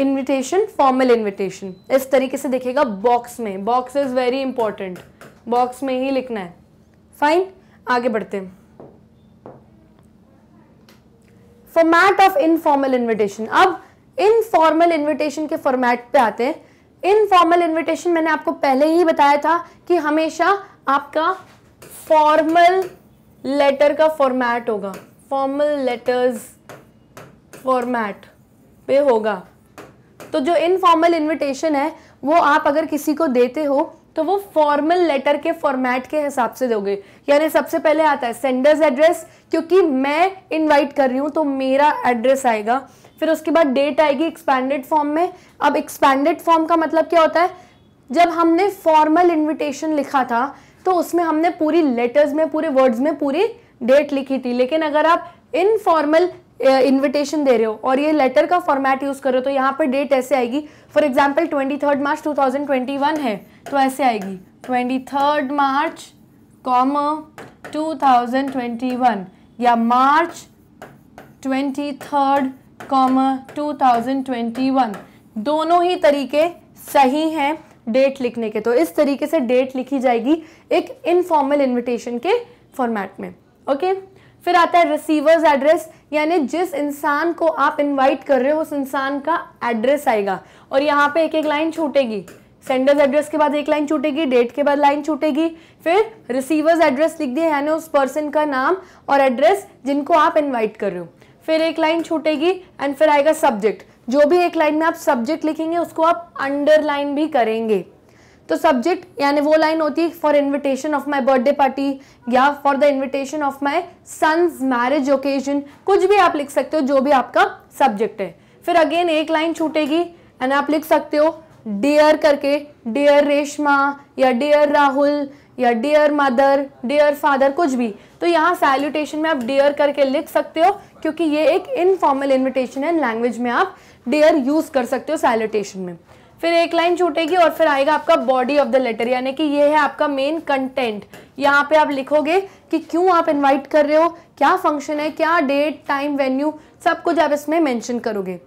invitation formal invitation इस तरीके से देखेगा बॉक्स में box is very important box में ही लिखना है फाइन आगे बढ़ते हैं ऑफ इनफॉर्मल इन्विटेशन अब इनफॉर्मल इन्विटेशन के फॉर्मेट पे आते हैं इनफॉर्मल इन्विटेशन मैंने आपको पहले ही बताया था कि हमेशा आपका फॉर्मल लेटर का फॉर्मेट होगा फॉर्मल लेटर्स फॉर्मेट पे होगा तो जो इनफॉर्मल इनविटेशन है वो आप अगर किसी को देते हो तो वो फॉर्मल लेटर के फॉर्मेट के हिसाब से दोगे यानी सबसे पहले आता है सेंडर्स एड्रेस क्योंकि मैं इनवाइट कर रही हूं तो मेरा एड्रेस आएगा फिर उसके बाद डेट आएगी एक्सपैंडेड फॉर्म में अब एक्सपैंडेड फॉर्म का मतलब क्या होता है जब हमने फॉर्मल इनविटेशन लिखा था तो उसमें हमने पूरी लेटर्स में पूरे वर्ड्स में पूरी डेट लिखी थी लेकिन अगर आप इनफॉर्मल इनविटेशन दे रहे हो और ये लेटर का फॉर्मेट यूज़ करो तो यहाँ पर डेट ऐसे आएगी for example twenty third March two thousand twenty one है तो ऐसे आएगी twenty third March comma two thousand twenty one या March twenty third comma two thousand twenty one दोनों ही तरीके सही हैं डेट लिखने के तो इस तरीके से डेट लिखी जाएगी एक इनफॉर्मल इन्विटेशन के फॉर्मेट में ओके फिर आता है रिसीवर्स एड्रेस यानी जिस इंसान को आप इनवाइट कर रहे हो उस इंसान का एड्रेस आएगा और यहाँ पे एक एक लाइन छूटेगी सेंडर्स एड्रेस के बाद एक लाइन छूटेगी डेट के बाद लाइन छूटेगी फिर रिसीवर्स एड्रेस लिख दिया यानी उस पर्सन का नाम और एड्रेस जिनको आप इन्वाइट कर रहे हो फिर एक लाइन छूटेगी एंड फिर आएगा सब्जेक्ट जो भी एक लाइन में आप सब्जेक्ट लिखेंगे उसको आप अंडरलाइन भी करेंगे तो सब्जेक्ट यानी वो लाइन होती है for invitation of my birthday party या for the invitation of my son's marriage occasion कुछ भी आप लिख सकते हो जो भी आपका सब्जेक्ट है फिर अगेन एक लाइन छूटेगी एंड आप लिख सकते हो डियर करके डियर रेशमा या डियर राहुल या डियर मदर डियर फादर कुछ भी तो यहाँ सैल्यूटेशन में आप डियर करके लिख सकते हो क्योंकि ये एक इनफॉर्मल इन्विटेशन है लैंग्वेज में आप डियर यूज़ कर सकते हो सैल्यूटेशन में फिर एक लाइन छूटेगी और फिर आएगा आपका बॉडी ऑफ द लेटर यानी कि ये है आपका मेन कंटेंट यहाँ पे आप लिखोगे कि क्यों आप इनवाइट कर रहे हो क्या फंक्शन है क्या डेट टाइम वेन्यू सब कुछ आप इसमें मेंशन करोगे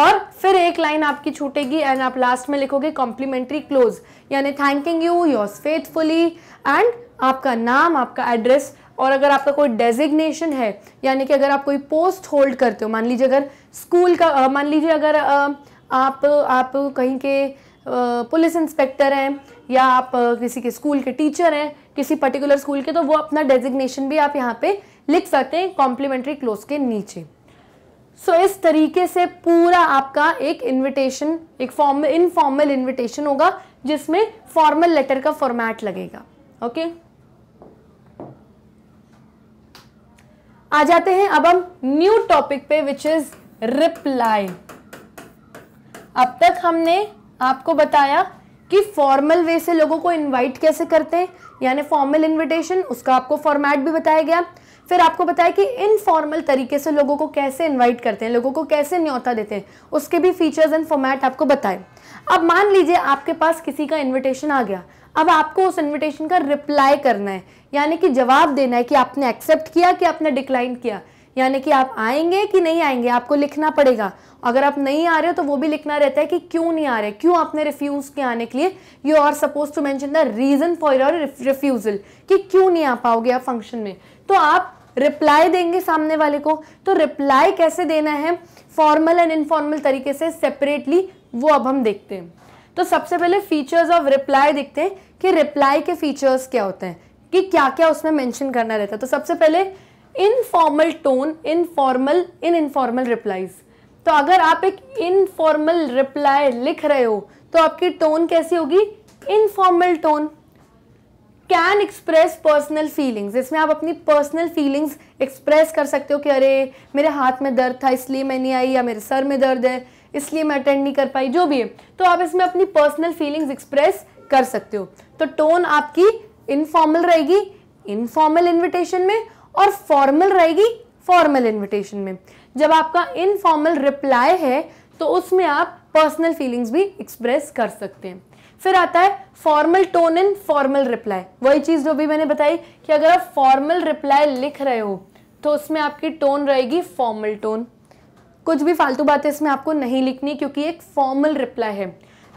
और फिर एक लाइन आपकी छूटेगी एंड आप लास्ट में लिखोगे कॉम्प्लीमेंट्री क्लोज यानी thanking you yours faithfully and आपका नाम आपका एड्रेस और अगर आपका कोई डेजिग्नेशन है यानी कि अगर आप कोई पोस्ट होल्ड करते हो मान लीजिए अगर स्कूल का मान लीजिए अगर आप आप कहीं के पुलिस इंस्पेक्टर हैं या आप किसी के स्कूल के टीचर हैं किसी पर्टिकुलर स्कूल के तो वो अपना डेजिग्नेशन भी आप यहाँ पे लिख सकते हैं कॉम्प्लीमेंट्री क्लोज के नीचे सो so, इस तरीके से पूरा आपका एक इनविटेशन एक फॉर्म इनफॉर्मल इनविटेशन होगा जिसमें फॉर्मल लेटर का फॉर्मेट लगेगा ओके आ जाते हैं अब हम न्यू टॉपिक पे विच इज रिप्लाई अब तक हमने आपको बताया कि फॉर्मल वे से लोगों को इनवाइट कैसे करते हैं यानी फॉर्मल इनविटेशन उसका आपको फॉर्मेट भी बताया गया फिर आपको बताया कि इनफॉर्मल तरीके से लोगों को कैसे इनवाइट करते हैं लोगों को कैसे न्योता देते हैं उसके भी फीचर्स एंड फॉर्मेट आपको बताए अब मान लीजिए आपके पास किसी का इन्विटेशन आ गया अब आपको उस इन्विटेशन का रिप्लाई करना है यानी कि जवाब देना है कि आपने एक्सेप्ट किया कि आपने डिक्लाइन किया यानी कि आप आएंगे कि नहीं आएंगे आपको लिखना पड़ेगा अगर आप नहीं आ रहे हो तो वो भी लिखना रहता है कि क्यों नहीं आ रहे क्यों आपने रिफ्यूज के आने के लिए you are suppose to mention the reason for your refusal कि क्यों नहीं आ पाओगे आप फंक्शन में तो आप रिप्लाई देंगे सामने वाले को तो रिप्लाई कैसे देना है फॉर्मल एंड इनफॉर्मल तरीके से सेपरेटली वो अब हम देखते हैं तो सबसे पहले फीचर्स ऑफ रिप्लाई देखते हैं कि रिप्लाई के फीचर्स क्या होते हैं कि क्या क्या उसमें मेंशन करना रहता है तो सबसे पहले informal tone informal in informal replies तो अगर आप एक इनफॉर्मल रिप्लाई लिख रहे हो तो आपकी टोन कैसी होगी informal tone can express personal feelings इसमें आप अपनी पर्सनल फीलिंग्स एक्सप्रेस कर सकते हो कि अरे मेरे हाथ में दर्द था इसलिए मैं नहीं आई या मेरे सर में दर्द है इसलिए मैं अटेंड नहीं कर पाई जो भी है तो आप इसमें अपनी पर्सनल फीलिंग्स एक्सप्रेस कर सकते हो तो टोन आपकी इनफॉर्मल रहेगी इनफॉर्मल इन्विटेशन में और फॉर्मल रहेगी फॉर्मल इन्विटेशन में जब आपका इनफॉर्मल रिप्लाई है तो उसमें आप पर्सनल फीलिंग्स भी एक्सप्रेस कर सकते हैं फिर आता है formal tone in formal reply वही चीज़ जो भी मैंने बताई कि अगर आप फॉर्मल रिप्लाई लिख रहे हो तो उसमें आपकी टोन रहेगी फॉर्मल टोन कुछ भी फालतू बातें इसमें आपको नहीं लिखनी क्योंकि एक फॉर्मल रिप्लाई है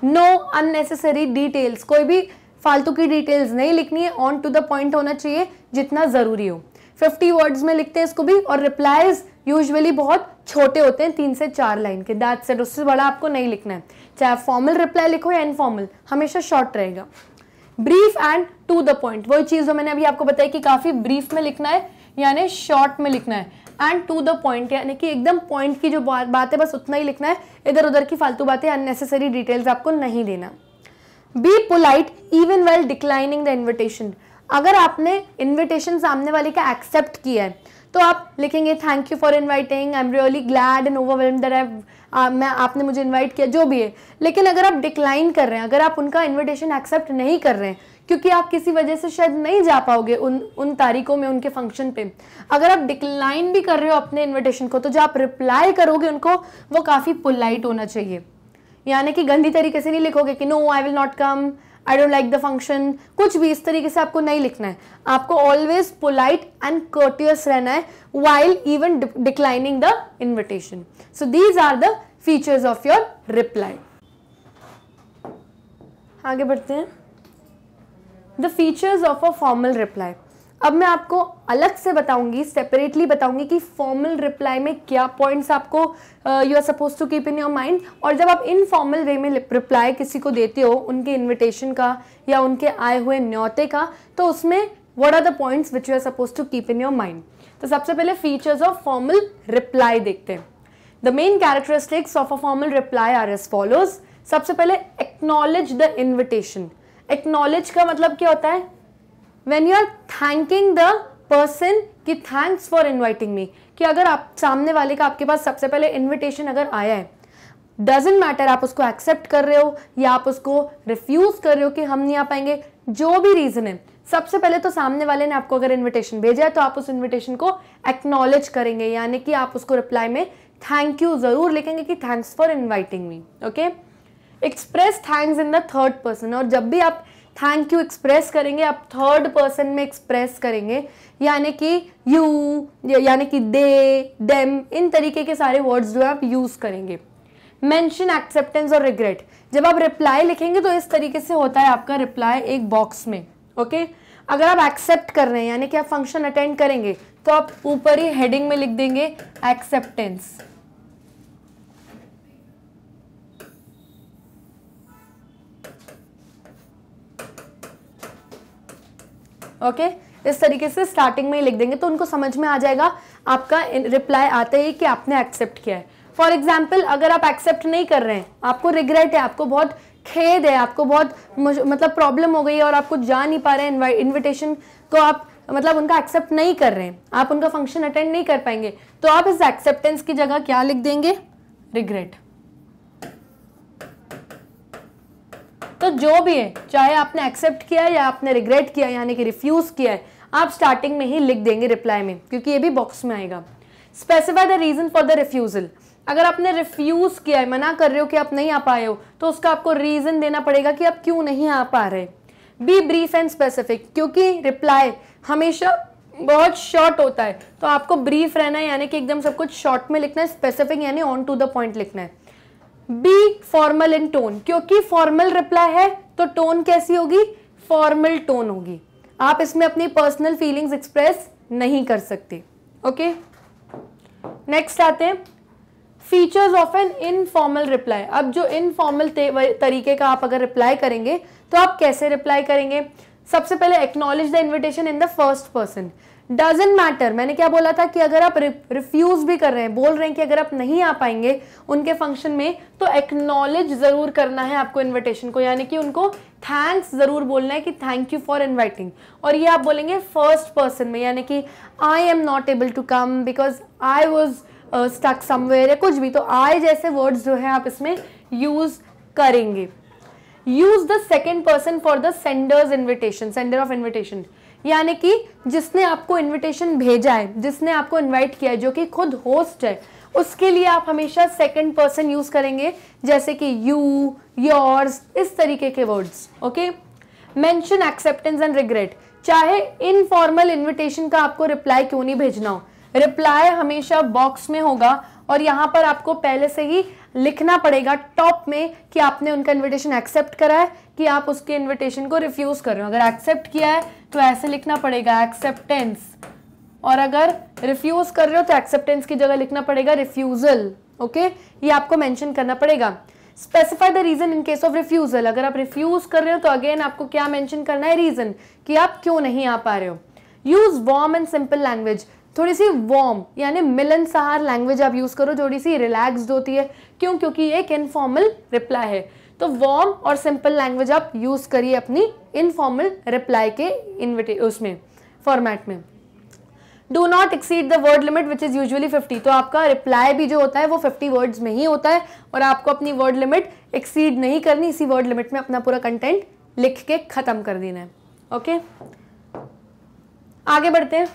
नो अननेसेसरी डिटेल्स कोई भी फालतू की डिटेल्स नहीं लिखनी है ऑन टू द पॉइंट होना चाहिए जितना ज़रूरी हो फिफ्टी वर्ड्स में लिखते हैं इसको भी और रिप्लाइज यूजुअली बहुत छोटे होते हैं तीन से चार लाइन के दैट सेट उससे बड़ा आपको नहीं लिखना है चाहे फॉर्मल रिप्लाई लिखो या इनफॉर्मल हमेशा शॉर्ट रहेगा brief and to the point वही चीज़ जो मैंने अभी आपको बताया कि काफ़ी ब्रीफ में लिखना है यानी शॉर्ट में लिखना है एंड टू द पॉइंट यानी कि एकदम पॉइंट की जो बात है बस उतना ही लिखना है इधर उधर की फालतू बातें अननेसेसरी डिटेल्स आपको नहीं देना be polite even well declining the invitation अगर आपने इन्विटेशन सामने वाले का एक्सेप्ट किया है तो आप लिखेंगे thank you for inviting I am really glad and overwhelm that I मैं आपने मुझे इनवाइट किया जो भी है लेकिन अगर आप डिक्लाइन कर रहे हैं अगर आप उनका इनविटेशन एक्सेप्ट नहीं कर रहे हैं क्योंकि आप किसी वजह से शायद नहीं जा पाओगे उन उन तारीखों में उनके फंक्शन पे अगर आप डिक्लाइन भी कर रहे हो अपने इन्विटेशन को तो जो आप रिप्लाई करोगे उनको वो काफ़ी पोलाइट होना चाहिए यानी कि गंदी तरीके से नहीं लिखोगे कि no I will not come I don't like the function कुछ भी इस तरीके से आपको नहीं लिखना है आपको ऑलवेज पोलाइट एंड कर्टियस रहना है while even declining the invitation so these are the features of your reply आगे बढ़ते हैं the features of a formal reply अब मैं आपको अलग से बताऊंगी सेपरेटली बताऊंगी कि फॉर्मल रिप्लाई में क्या पॉइंट्स आपको you are suppose to keep in your mind और जब आप इनफॉर्मल वे में रिप्लाई किसी को देते हो उनके इनविटेशन का या उनके आए हुए न्योते का तो उसमें what are the points which you are suppose to keep in your mind तो सबसे पहले फीचर्स ऑफ फॉर्मल रिप्लाई देखते हैं the main characteristics of a formal reply are as follows सबसे पहले एक्नॉलेज द इन्विटेशन एक्नॉलेज का मतलब क्या होता है when you are thanking the person की थैंक्स फॉर इन्वाइटिंग मी कि अगर आप सामने वाले का आपके पास सबसे पहले इन्विटेशन अगर आया है डजेंट मैटर आप उसको एक्सेप्ट कर रहे हो या आप उसको रिफ्यूज़ कर रहे हो कि हम नहीं आ पाएंगे जो भी रीज़न है सबसे पहले तो सामने वाले ने आपको अगर इन्विटेशन भेजा है तो आप उस इन्विटेशन को एक्नॉलेज करेंगे यानी कि आप उसको रिप्लाई में थैंक यू ज़रूर लिखेंगे कि thanks for inviting me okay express thanks in the third person और जब भी आप थैंक यू एक्सप्रेस करेंगे आप थर्ड पर्सन में एक्सप्रेस करेंगे यानी कि यू यानी कि दे देम इन तरीके के सारे वर्ड्स जो है आप यूज़ करेंगे मेंशन एक्सेप्टेंस और रिग्रेट जब आप रिप्लाई लिखेंगे तो इस तरीके से होता है आपका रिप्लाई एक बॉक्स में ओके okay? अगर आप एक्सेप्ट कर रहे हैं यानी कि आप फंक्शन अटेंड करेंगे तो आप ऊपर ही हेडिंग में लिख देंगे एक्सेप्टेंस ओके इस तरीके से स्टार्टिंग में ही लिख देंगे तो उनको समझ में आ जाएगा आपका रिप्लाई आते ही कि आपने एक्सेप्ट किया है फॉर एग्जाम्पल अगर आप एक्सेप्ट नहीं कर रहे हैं आपको रिग्रेट है आपको बहुत खेद है आपको बहुत मतलब प्रॉब्लम हो गई है और आपको जा नहीं पा रहे हैं इन्विटेशन को तो आप मतलब उनका एक्सेप्ट नहीं कर रहे हैं आप उनका फंक्शन अटेंड नहीं कर पाएंगे तो आप इस एक्सेप्टेंस की जगह क्या लिख देंगे रिग्रेट तो जो भी है चाहे आपने एक्सेप्ट किया है या आपने रिग्रेट किया यानी कि रिफ्यूज़ किया है आप स्टार्टिंग में ही लिख देंगे रिप्लाई में क्योंकि ये भी बॉक्स में आएगा specify the reason for the refusal अगर आपने रिफ्यूज़ किया है मना कर रहे हो कि आप नहीं आ पाए हो तो उसका आपको रीज़न देना पड़ेगा कि आप क्यों नहीं आ पा रहे बी ब्रीफ एंड स्पेसिफिक क्योंकि रिप्लाई हमेशा बहुत शॉर्ट होता है तो आपको ब्रीफ रहना है यानी कि एकदम सब कुछ शॉर्ट में लिखना है स्पेसिफिक यानी ऑन टू द पॉइंट लिखना है बी फॉर्मल इन टोन क्योंकि फॉर्मल रिप्लाई है तो टोन कैसी होगी फॉर्मल टोन होगी आप इसमें अपनी पर्सनल फीलिंग्स एक्सप्रेस नहीं कर सकते ओके नेक्स्ट आते हैं features of an informal reply अब जो इनफॉर्मल तरीके का आप अगर रिप्लाई करेंगे तो आप कैसे रिप्लाई करेंगे सबसे पहले acknowledge the invitation in the first person doesn't matter मैंने क्या बोला था कि अगर आप रिफ्यूज भी कर रहे हैं बोल रहे हैं कि अगर आप नहीं आ पाएंगे उनके फंक्शन में तो एक्नॉलेज ज़रूर करना है आपको इनविटेशन को यानी कि उनको थैंक्स ज़रूर बोलना है कि थैंक यू फॉर इनवाइटिंग और ये आप बोलेंगे फर्स्ट पर्सन में यानी कि I am not able to come because I was stuck somewhere या कुछ भी तो आई जैसे वर्ड्स जो है आप इसमें यूज़ करेंगे use the second person for the sender's invitation sender of invitation यानी कि जिसने आपको इनविटेशन भेजा है जिसने आपको इनवाइट किया है जो कि खुद होस्ट है उसके लिए आप हमेशा सेकंड पर्सन यूज करेंगे जैसे कि यू योर्स इस तरीके के words okay mention acceptance and regret चाहे इनफॉर्मल इनविटेशन का आपको रिप्लाई क्यों नहीं भेजना हो रिप्लाई हमेशा बॉक्स में होगा और यहाँ पर आपको पहले से ही लिखना पड़ेगा टॉप में कि आपने उनका इनविटेशन एक्सेप्ट करा है कि आप उसके इनविटेशन को रिफ्यूज़ कर रहे हो अगर एक्सेप्ट किया है तो ऐसे लिखना पड़ेगा एक्सेप्टेंस और अगर रिफ्यूज कर रहे हो तो एक्सेप्टेंस की जगह लिखना पड़ेगा रिफ्यूजल ओके ये आपको मेंशन करना पड़ेगा specify the reason in case of refusal अगर आप रिफ्यूज कर रहे हो तो अगेन आपको क्या मेंशन करना है रीजन कि आप क्यों नहीं आ पा रहे हो use warm and simple language थोड़ी सी वॉर्म यानी मिलनसार लैंग्वेज आप यूज़ करो थोड़ी सी रिलैक्सड होती है क्यों क्योंकि एक इनफॉर्मल रिप्लाई है तो वॉर्म और सिंपल लैंग्वेज आप यूज़ करिए अपनी इनफॉर्मल रिप्लाई के इनविटे उसमें फॉर्मेट में do not exceed the word limit which is usually fifty तो आपका रिप्लाई भी जो होता है वो फिफ्टी वर्ड्स में ही होता है और आपको अपनी वर्ड लिमिट एक्सीड नहीं करनी इसी वर्ड लिमिट में अपना पूरा कंटेंट लिख के ख़त्म कर देना है ओके okay? आगे बढ़ते हैं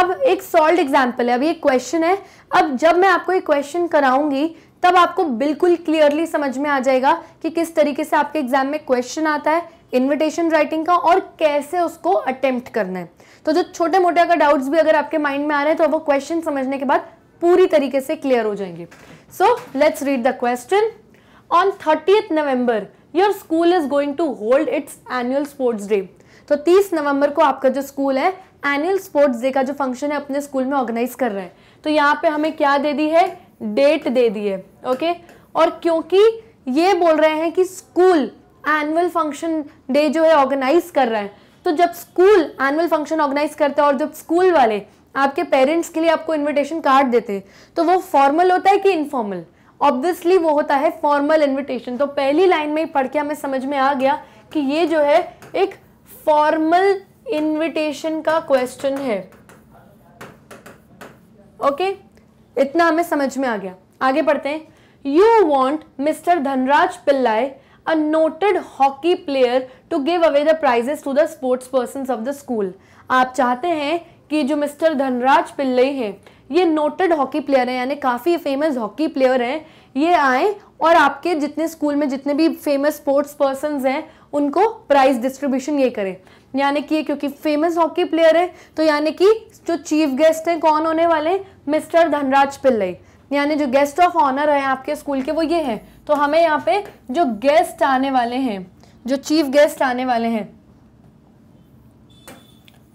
अब एक सॉल्ट एग्जाम्पल है अभी एक क्वेश्चन है अब जब मैं आपको एक क्वेश्चन कराऊंगी तब आपको बिल्कुल क्लियरली समझ में आ जाएगा कि किस तरीके से आपके एग्जाम में क्वेश्चन आता है इनविटेशन राइटिंग का और कैसे उसको अटेम्प्ट करना है तो जो छोटे मोटे अगर डाउट्स भी अगर आपके माइंड में आ रहे हैं तो वो क्वेश्चन समझने के बाद पूरी तरीके से क्लियर हो जाएंगे so let's read the question on thirty November your school is going to hold its annual sports day तो 30 नवंबर को आपका जो स्कूल है एनुअल स्पोर्ट्स डे का जो फंक्शन है अपने स्कूल में ऑर्गेनाइज कर रहा है तो यहाँ पे हमें क्या दे दी है डेट दे दिए ओके और क्योंकि ये बोल रहे हैं कि स्कूल एनुअल फंक्शन डे जो है ऑर्गेनाइज कर रहा है तो जब स्कूल एनुअल फंक्शन ऑर्गेनाइज करता है और जब स्कूल वाले आपके पेरेंट्स के लिए आपको इनविटेशन कार्ड देते हैं तो वो फॉर्मल होता है कि इनफॉर्मल ऑब्वियसली वो होता है फॉर्मल इनविटेशन तो पहली लाइन में ही पढ़ के हमें समझ में आ गया कि ये जो है एक फॉर्मल इनविटेशन का क्वेश्चन है ओके okay? इतना हमें समझ में आ गया आगे पढ़ते हैं you want Mr Dhanraj Pillai a noted hockey player to give away the prizes to the sports person of the school आप चाहते हैं कि जो मिस्टर धनराज पिल्लई हैं ये नोटेड हॉकी प्लेयर हैं यानी काफ़ी फेमस हॉकी प्लेयर हैं ये आए और आपके जितने स्कूल में जितने भी फेमस स्पोर्ट्स पर्सन हैं उनको प्राइज डिस्ट्रीब्यूशन ये करें यानी कि क्योंकि फेमस हॉकी प्लेयर है तो यानी कि जो चीफ गेस्ट हैं कौन होने वाले मिस्टर धनराज पिल्लई यानी जो गेस्ट ऑफ ऑनर है आपके स्कूल के वो ये हैं तो हमें यहाँ पे जो गेस्ट आने वाले हैं जो चीफ गेस्ट आने वाले हैं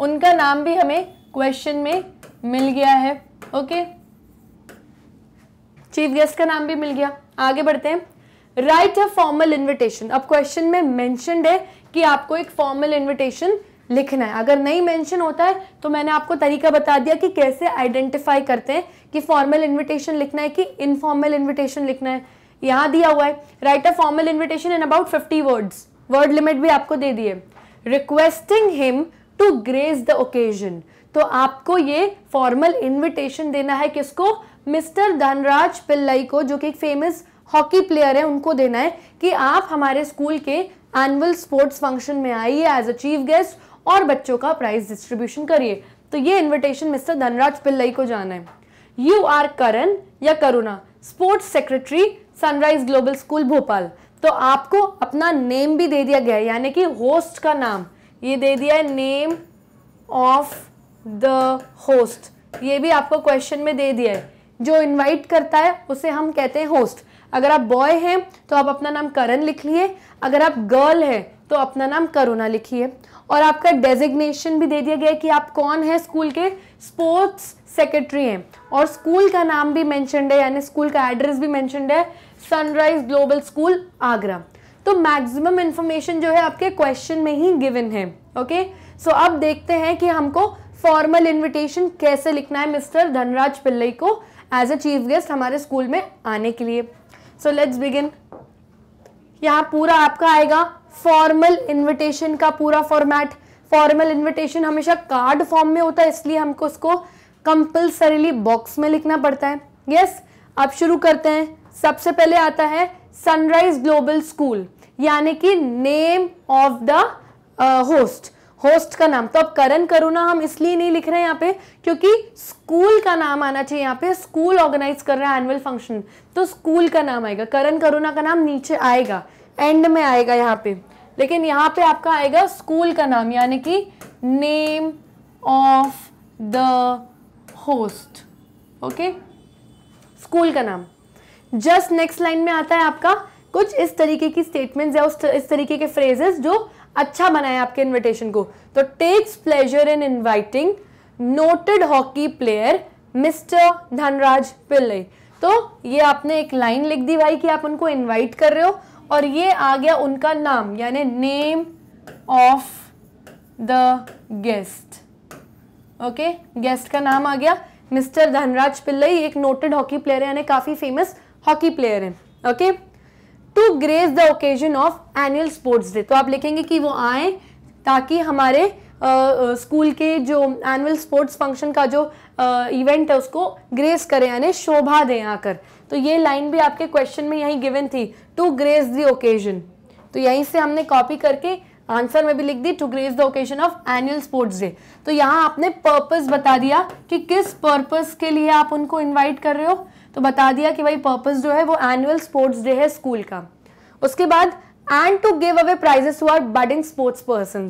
उनका नाम भी हमें क्वेश्चन में मिल गया है ओके चीफ गेस्ट का नाम भी मिल गया आगे बढ़ते हैं राइट अ फॉर्मल इनविटेशन अब क्वेश्चन में मेंशनड है कि आपको एक फॉर्मल इन्विटेशन लिखना है अगर नहीं मेंशन होता है तो मैंने आपको तरीका बता दिया कि कैसे आइडेंटिफाई करते हैं कि फॉर्मल इन्विटेशन लिखना है कि इनफॉर्मल इन्विटेशन लिखना है यहाँ दिया हुआ है write a formal invitation in about fifty words word limit भी आपको दे दिए requesting him to grace the occasion तो आपको ये फॉर्मल इन्विटेशन देना है किसको मिस्टर धनराज पिल्लई को जो कि एक फेमस हॉकी प्लेयर है उनको देना है कि आप हमारे स्कूल के एनुअल स्पोर्ट्स फंक्शन में आइए एज अ चीफ गेस्ट और बच्चों का प्राइज डिस्ट्रीब्यूशन करिए तो ये इन्विटेशन मिस्टर धनराज पिल्लई को जाना है यू आर करण या Karuna sports secretary Sunrise global school Bhopal तो आपको अपना नेम भी दे दिया गया है यानी कि होस्ट का नाम ये दे दिया है नेम ऑफ द होस्ट ये भी आपको क्वेश्चन में दे दिया है जो इनवाइट करता है उसे हम कहते हैं होस्ट अगर आप बॉय हैं तो आप अपना नाम करण लिखिए अगर आप गर्ल हैं तो अपना नाम करुणा लिखिए और आपका डेजिग्नेशन भी दे दिया गया है कि आप कौन है स्कूल के स्पोर्ट्स सेक्रेटरी हैं और स्कूल का नाम भी मैंशनड है यानी स्कूल का एड्रेस भी मैंशनड है सनराइज ग्लोबल स्कूल आगरा तो मैक्सिमम इन्फॉर्मेशन जो है आपके क्वेश्चन में ही गिवन है ओके सो so, अब देखते हैं कि हमको फॉर्मल इनविटेशन कैसे लिखना है मिस्टर धनराज पिल्लई को एज अ चीफ गेस्ट हमारे स्कूल में आने के लिए सो लेट्स बिगिन यहाँ पूरा आपका आएगा फॉर्मल इनविटेशन का पूरा फॉर्मेट फॉर्मल इनविटेशन हमेशा कार्ड फॉर्म में होता है इसलिए हमको उसको कंपल्सरीली बॉक्स में लिखना पड़ता है यस yes, अब शुरू करते हैं सबसे पहले आता है सनराइज ग्लोबल स्कूल यानी कि name of the host host का नाम तो अब करण करुणा हम इसलिए नहीं लिख रहे हैं यहाँ पे क्योंकि स्कूल का नाम आना चाहिए यहाँ पे स्कूल ऑर्गेनाइज कर रहा है एनुअल फंक्शन तो स्कूल का नाम आएगा करण करुणा का नाम नीचे आएगा एंड में आएगा यहाँ पे लेकिन यहाँ पे आपका आएगा स्कूल का नाम यानी कि name of the host okay school का नाम जस्ट नेक्स्ट लाइन में आता है आपका कुछ इस तरीके की स्टेटमेंट्स या उस इस तरीके के फ्रेजेस जो अच्छा बनाया आपके इनविटेशन को तो takes pleasure in inviting noted hockey player Mr Dhanraj Pillai तो ये आपने एक लाइन लिख दी भाई कि आप उनको इनवाइट कर रहे हो और ये आ गया उनका नाम यानी name of the guest okay guest का नाम आ गया मिस्टर धनराज पिल्लई एक नोटेड हॉकी प्लेयर है यानी काफ़ी फेमस हॉकी प्लेयर है okay okay? To grace the occasion of annual sports day तो आप लिखेंगे कि वो आए ताकि हमारे स्कूल uh, के जो एनुअल स्पोर्ट्स फंक्शन का जो इवेंट uh, है उसको ग्रेस करें यानी शोभा दें आकर तो ये लाइन भी आपके क्वेश्चन में यहीं गिवन थी टू ग्रेस द ओकेजन तो यहीं से हमने कॉपी करके आंसर में भी लिख दी to grace the occasion of annual sports day तो यहाँ आपने पर्पस बता दिया कि किस पर्पस के लिए आप उनको इन्वाइट कर रहे हो तो बता दिया कि भाई पर्पस जो है वो एनुअल स्पोर्ट्स डे है स्कूल का उसके बाद and to give away prizes to our budding sports person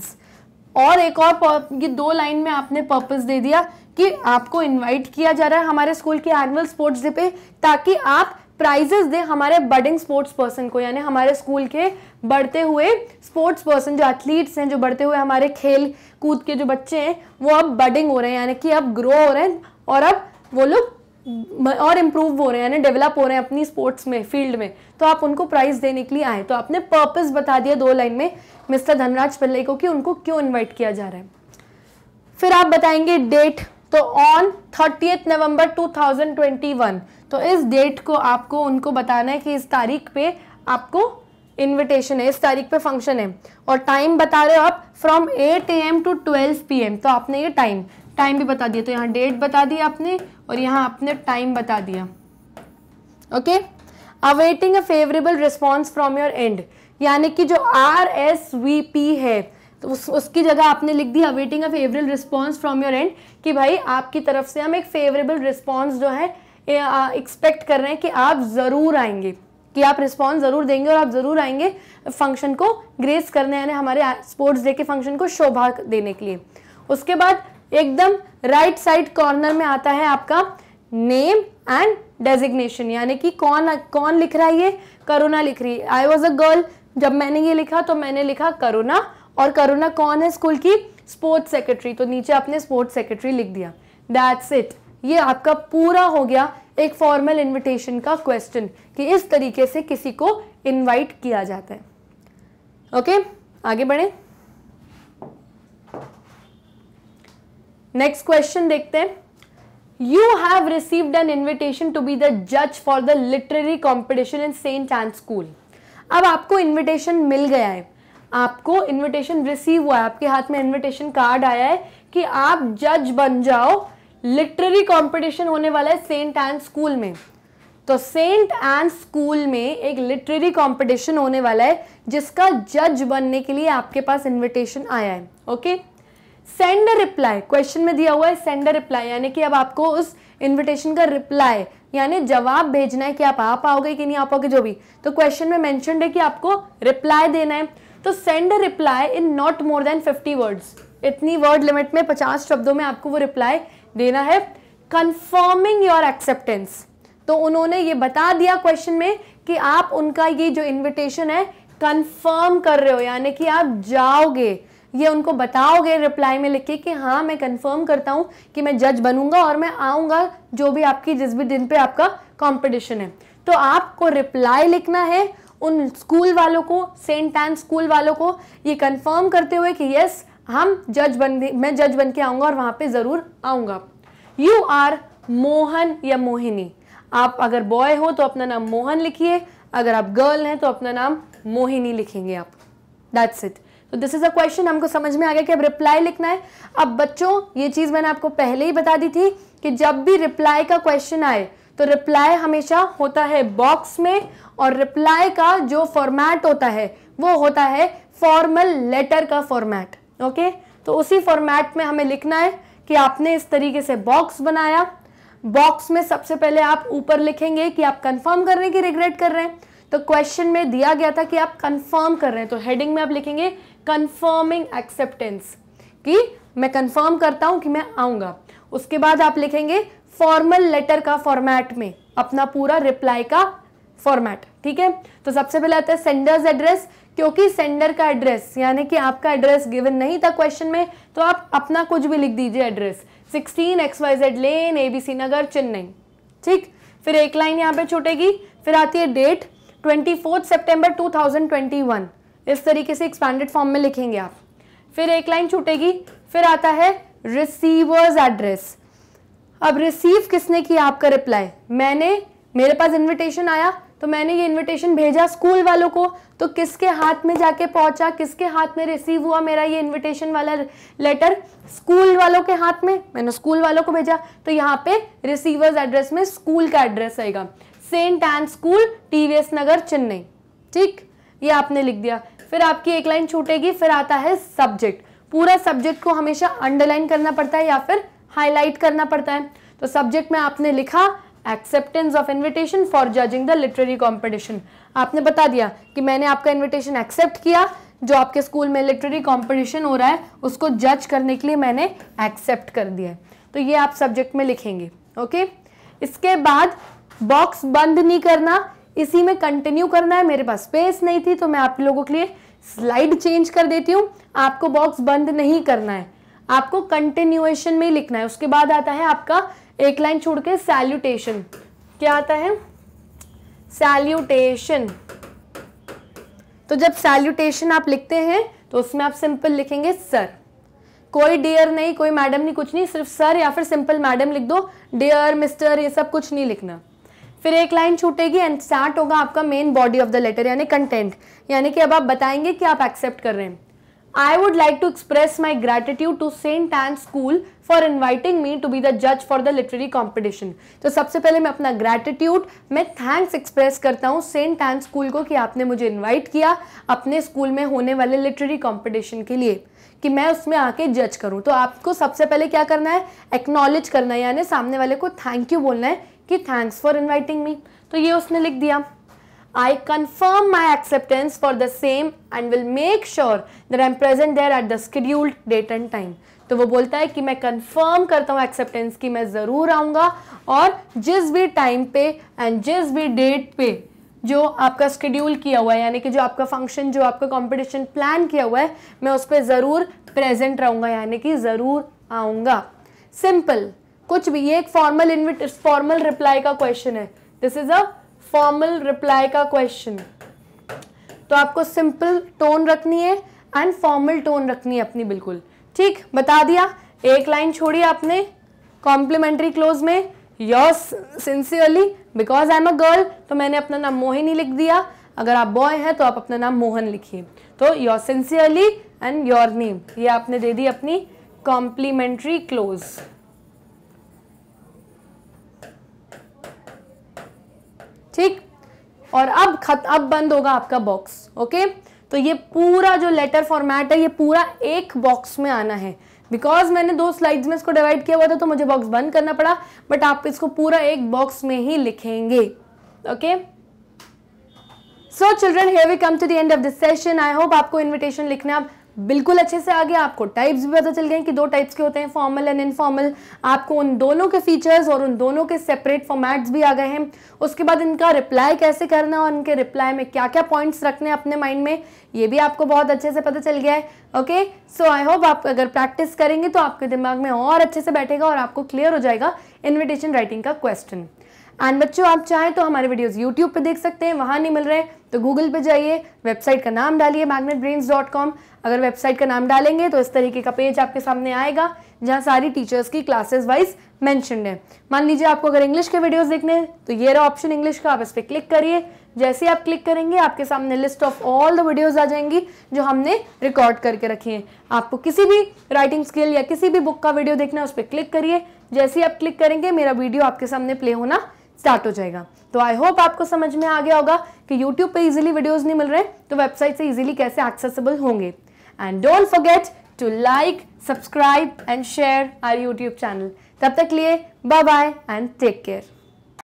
और एक और ये दो लाइन में आपने पर्पस दे दिया कि आपको इनवाइट किया जा रहा है हमारे स्कूल के एनुअल स्पोर्ट्स डे पे ताकि आप प्राइजेस दे हमारे बडिंग स्पोर्ट्स पर्सन को यानी हमारे स्कूल के बढ़ते हुए स्पोर्ट्स पर्सन जो एथलीट्स हैं जो बढ़ते हुए हमारे खेल कूद के जो बच्चे हैं वो अब बडिंग हो रहे हैं यानी कि अब ग्रो हो रहे हैं और अब वो लोग और इम्प्रूव हो रहे हैं ना डेवलप हो रहे हैं अपनी स्पोर्ट्स में फील्ड में तो आप उनको प्राइज़ देने के लिए आए तो आपने पर्पज बता दिया दो लाइन में मिस्टर धनराज पिल्लई को कि उनको क्यों इन्वाइट किया जा रहा है फिर आप बताएंगे डेट तो ऑन थर्टी नवंबर 2021 तो इस डेट को आपको उनको बताना है कि इस तारीख पे आपको इनविटेशन है इस तारीख पे फंक्शन है और टाइम बता रहे हो आप from 8 A M to 12 P M तो आपने ये टाइम टाइम भी बता दिया तो यहाँ डेट बता दिया आपने और यहाँ आपने टाइम बता दिया okay awaiting a favourable response from your end यानी कि जो आर एस वी पी है तो उस, उसकी जगह आपने लिख दी awaiting a favourable response from your end कि भाई आपकी तरफ से हम एक फेवरेबल रिस्पॉन्स जो है एक्सपेक्ट कर रहे हैं कि आप ज़रूर आएंगे कि आप रिस्पॉन्स ज़रूर देंगे और आप ज़रूर आएंगे फंक्शन को ग्रेस करने यानी हमारे स्पोर्ट्स डे के फंक्शन को शोभा देने के लिए उसके बाद एकदम राइट साइड कॉर्नर में आता है आपका नेम एंड डेजिग्नेशन यानी कि कौन कौन लिख रहा है ये करुणा लिख रही है आई वॉज अ गर्ल जब मैंने ये लिखा तो मैंने लिखा करुणा और करुणा कौन है स्कूल की स्पोर्ट्स सेक्रेटरी तो नीचे आपने स्पोर्ट्स सेक्रेटरी लिख दिया दैट्स इट ये आपका पूरा हो गया एक फॉर्मल इनविटेशन का क्वेश्चन कि इस तरीके से किसी को इनवाइट किया जाता है ओके okay? आगे बढ़े नेक्स्ट क्वेश्चन देखते हैं you have received an invitation to be the जज for the literary competition in Saint And school अब आपको इन्विटेशन मिल गया है आपको इन्विटेशन रिसीव हुआ है आपके हाथ में इन्विटेशन कार्ड आया है कि आप जज बन जाओ लिटरेरी कॉम्पिटिशन होने वाला है सेंट एंड स्कूल में तो सेंट एंड स्कूल में एक लिटरेरी कॉम्पिटिशन होने वाला है जिसका जज बनने के लिए आपके पास इन्विटेशन आया है okay okay? Send a reply question में दिया हुआ है सेंड अ रिप्लाई यानी कि अब आपको उस इनविटेशन का रिप्लाई यानी जवाब भेजना है कि आप आ पाओगे कि नहीं आ पाओगे जो भी तो क्वेश्चन में मैंशन है कि आपको रिप्लाई देना है तो send a reply in not more than fifty words इतनी वर्ड लिमिट में पचास शब्दों में आपको वो रिप्लाई देना है कन्फर्मिंग योर एक्सेप्टेंस तो उन्होंने ये बता दिया क्वेश्चन में कि आप उनका ये जो इन्विटेशन है कन्फर्म कर रहे हो यानी कि आप जाओगे ये उनको बताओगे रिप्लाई में लिख के कि हाँ मैं कंफर्म करता हूँ कि मैं जज बनूंगा और मैं आऊँगा जो भी आपकी जिस भी दिन पे आपका कंपटीशन है तो आपको रिप्लाई लिखना है उन स्कूल वालों को सेंट एंड स्कूल वालों को ये कंफर्म करते हुए कि यस हम जज बन मैं जज बन के आऊँगा और वहाँ पर ज़रूर आऊँगा यू आर मोहन या मोहिनी आप अगर बॉय हो तो अपना नाम मोहन लिखिए अगर आप गर्ल हैं तो अपना नाम मोहिनी लिखेंगे आप दैट्स इट तो दिस इज अ क्वेश्चन हमको समझ में आ गया कि अब रिप्लाई लिखना है अब बच्चों ये चीज़ मैंने आपको पहले ही बता दी थी कि जब भी रिप्लाई का क्वेश्चन आए तो रिप्लाई हमेशा होता है बॉक्स में और रिप्लाई का जो फॉर्मेट होता है वो होता है फॉर्मल लेटर का फॉर्मेट ओके तो उसी फॉर्मेट में हमें लिखना है कि आपने इस तरीके से बॉक्स बनाया बॉक्स में सबसे पहले आप ऊपर लिखेंगे कि आप कंफर्म करने की रिग्रेट कर रहे हैं तो क्वेश्चन में दिया गया था कि आप कंफर्म कर रहे हैं तो हेडिंग में आप लिखेंगे कन्फर्मिंग एक्सेप्टेंस कि मैं कंफर्म करता हूँ कि मैं आऊँगा उसके बाद आप लिखेंगे फॉर्मल लेटर का फॉर्मेट में अपना पूरा रिप्लाई का फॉर्मेट ठीक है तो सबसे पहले आता है सेंडर्स एड्रेस क्योंकि सेंडर का एड्रेस यानी कि आपका एड्रेस गिवन नहीं था क्वेश्चन में तो आप अपना कुछ भी लिख दीजिए address sixteen X Y Z lane A B C Nagar Chennai ठीक फिर एक लाइन यहाँ पे छूटेगी फिर आती है date twenty fourth September two thousand twenty one इस तरीके से एक्सपैंडेड फॉर्म में लिखेंगे आप फिर एक लाइन छूटेगी फिर आता है रिसीवर्स एड्रेस अब रिसीव किसने किया आपका रिप्लाई मैंने मेरे पास इन्विटेशन आया तो मैंने ये इन्विटेशन भेजा स्कूल वालों को तो किसके हाथ में जाके पहुंचा किसके हाथ में रिसीव हुआ मेरा ये इन्विटेशन वाला लेटर स्कूल वालों के हाथ में मैंने स्कूल वालों को भेजा तो यहाँ पे रिसीवर्स एड्रेस में स्कूल का एड्रेस आएगा Saint And school TVS Nagar Chennai ठीक ये आपने लिख दिया फिर आपकी एक लाइन छूटेगी फिर आता है सब्जेक्ट पूरा सब्जेक्ट को हमेशा अंडरलाइन करना पड़ता है या फिर हाईलाइट करना पड़ता है तो सब्जेक्ट में आपने लिखा acceptance of invitation for judging the literary competition आपने बता दिया कि मैंने आपका इन्विटेशन एक्सेप्ट किया जो आपके स्कूल में लिटरेरी कॉम्पिटिशन हो रहा है उसको जज करने के लिए मैंने एक्सेप्ट कर दिया है तो ये आप सब्जेक्ट में लिखेंगे ओके इसके बाद बॉक्स बंद नहीं करना इसी में कंटिन्यू करना है मेरे पास स्पेस नहीं थी तो मैं आप लोगों के लिए स्लाइड चेंज कर देती हूँ आपको बॉक्स बंद नहीं करना है आपको कंटिन्यूएशन में लिखना है उसके बाद आता है आपका एक लाइन छोड़ के सैल्यूटेशन क्या आता है सैल्यूटेशन तो जब सैल्यूटेशन आप लिखते हैं तो उसमें आप सिंपल लिखेंगे सर कोई डियर नहीं कोई मैडम नहीं कुछ नहीं सिर्फ सर या फिर सिंपल मैडम लिख दो डियर मिस्टर ये सब कुछ नहीं लिखना फिर एक लाइन छूटेगी एंड स्टार्ट होगा आपका main body of the letter यानी कंटेंट यानी कि अब आप बताएंगे कि आप एक्सेप्ट कर रहे हैं I would like to express my gratitude to Saint And school for inviting me to be the जज फॉर द लिटरेरी कॉम्पिटिशन तो सबसे पहले मैं अपना ग्रेटिट्यूड मैं थैंक्स एक्सप्रेस करता हूँ सेंट एंड स्कूल को कि आपने मुझे इन्वाइट किया अपने स्कूल में होने वाले लिटरेरी कॉम्पिटिशन के लिए कि मैं उसमें आके जज करूँ तो आपको सबसे पहले क्या करना है एक्नोलेज करना है यानी सामने वाले को थैंक यू बोलना है कि थैंक्स फॉर इन्वाइटिंग मी तो ये उसने लिख दिया I confirm my acceptance for the same and will make sure that I am present there at the scheduled date and time तो वो बोलता है कि मैं कंफर्म करता हूँ एक्सेप्टेंस की मैं ज़रूर आऊँगा और जिस भी टाइम पे एंड जिस भी डेट पे जो आपका स्केड्यूल किया हुआ है यानी कि जो आपका फंक्शन जो आपका कंपटीशन प्लान किया हुआ है मैं उस पर ज़रूर प्रेजेंट रहूँगा यानी कि ज़रूर आऊँगा सिंपल कुछ भी ये एक फॉर्मल इन्विट फॉर्मल रिप्लाई का क्वेश्चन है this is a formal reply का क्वेश्चन तो आपको सिंपल टोन रखनी है एंड फॉर्मल टोन रखनी है अपनी बिल्कुल ठीक बता दिया एक लाइन छोड़ी आपने कॉम्प्लीमेंट्री क्लोज में your sincerely because I am a girl तो मैंने अपना नाम मोहिनी लिख दिया अगर आप बॉय हैं तो आप अपना नाम मोहन लिखिए तो your sincerely and your name ये आपने दे दी अपनी कॉम्प्लीमेंट्री क्लोज ठीक और अब खत अब बंद होगा आपका बॉक्स ओके तो ये पूरा जो लेटर फॉर्मेट है ये पूरा एक बॉक्स में आना है बिकॉज मैंने दो स्लाइड्स में इसको डिवाइड किया हुआ था तो मुझे बॉक्स बंद करना पड़ा बट आप इसको पूरा एक बॉक्स में ही लिखेंगे okay so children here we come to the end of this session I hope आपको इन्विटेशन लिखने आप बिल्कुल अच्छे से आ गया आपको टाइप्स भी पता चल गए कि दो टाइप्स के होते हैं फॉर्मल एंड इनफॉर्मल आपको उन दोनों के फीचर्स और उन दोनों के सेपरेट फॉर्मेट्स भी आ गए हैं उसके बाद इनका रिप्लाई कैसे करना और इनके रिप्लाई में क्या क्या पॉइंट्स रखने अपने माइंड में ये भी आपको बहुत अच्छे से पता चल गया है ओके सो आई होप आप अगर प्रैक्टिस करेंगे तो आपके दिमाग में और अच्छे से बैठेगा और आपको क्लियर हो जाएगा इन्विटेशन राइटिंग का क्वेश्चन एंड बच्चों आप चाहें तो हमारे वीडियोस यूट्यूब पे देख सकते हैं वहाँ नहीं मिल रहे तो गूगल पे जाइए वेबसाइट का नाम डालिए मैग्नेट ब्रेन्स डॉट कॉम अगर वेबसाइट का नाम डालेंगे तो इस तरीके का पेज आपके सामने आएगा जहाँ सारी टीचर्स की क्लासेस वाइज मैंशन है मान लीजिए आपको अगर इंग्लिश के वीडियोज देखने हैं तो ये रहा ऑप्शन इंग्लिश का आप इस पर क्लिक करिए जैसे आप क्लिक करेंगे आपके सामने list of all the videos आ जाएंगी जो हमने रिकॉर्ड करके रखी हैं आपको किसी भी राइटिंग स्किल या किसी भी बुक का वीडियो देखना है उस पर क्लिक करिए जैसे ही आप क्लिक करेंगे मेरा वीडियो आपके सामने प्ले होना स्टार्ट हो जाएगा तो आई होप आपको समझ में आ गया होगा कि यूट्यूब पे इजिली वीडियोज नहीं मिल रहे तो वेबसाइट से इजिली कैसे एक्सेसिबल होंगे And don't forget to like, subscribe and share our YouTube channel. तब तक लिए Bye bye and take care.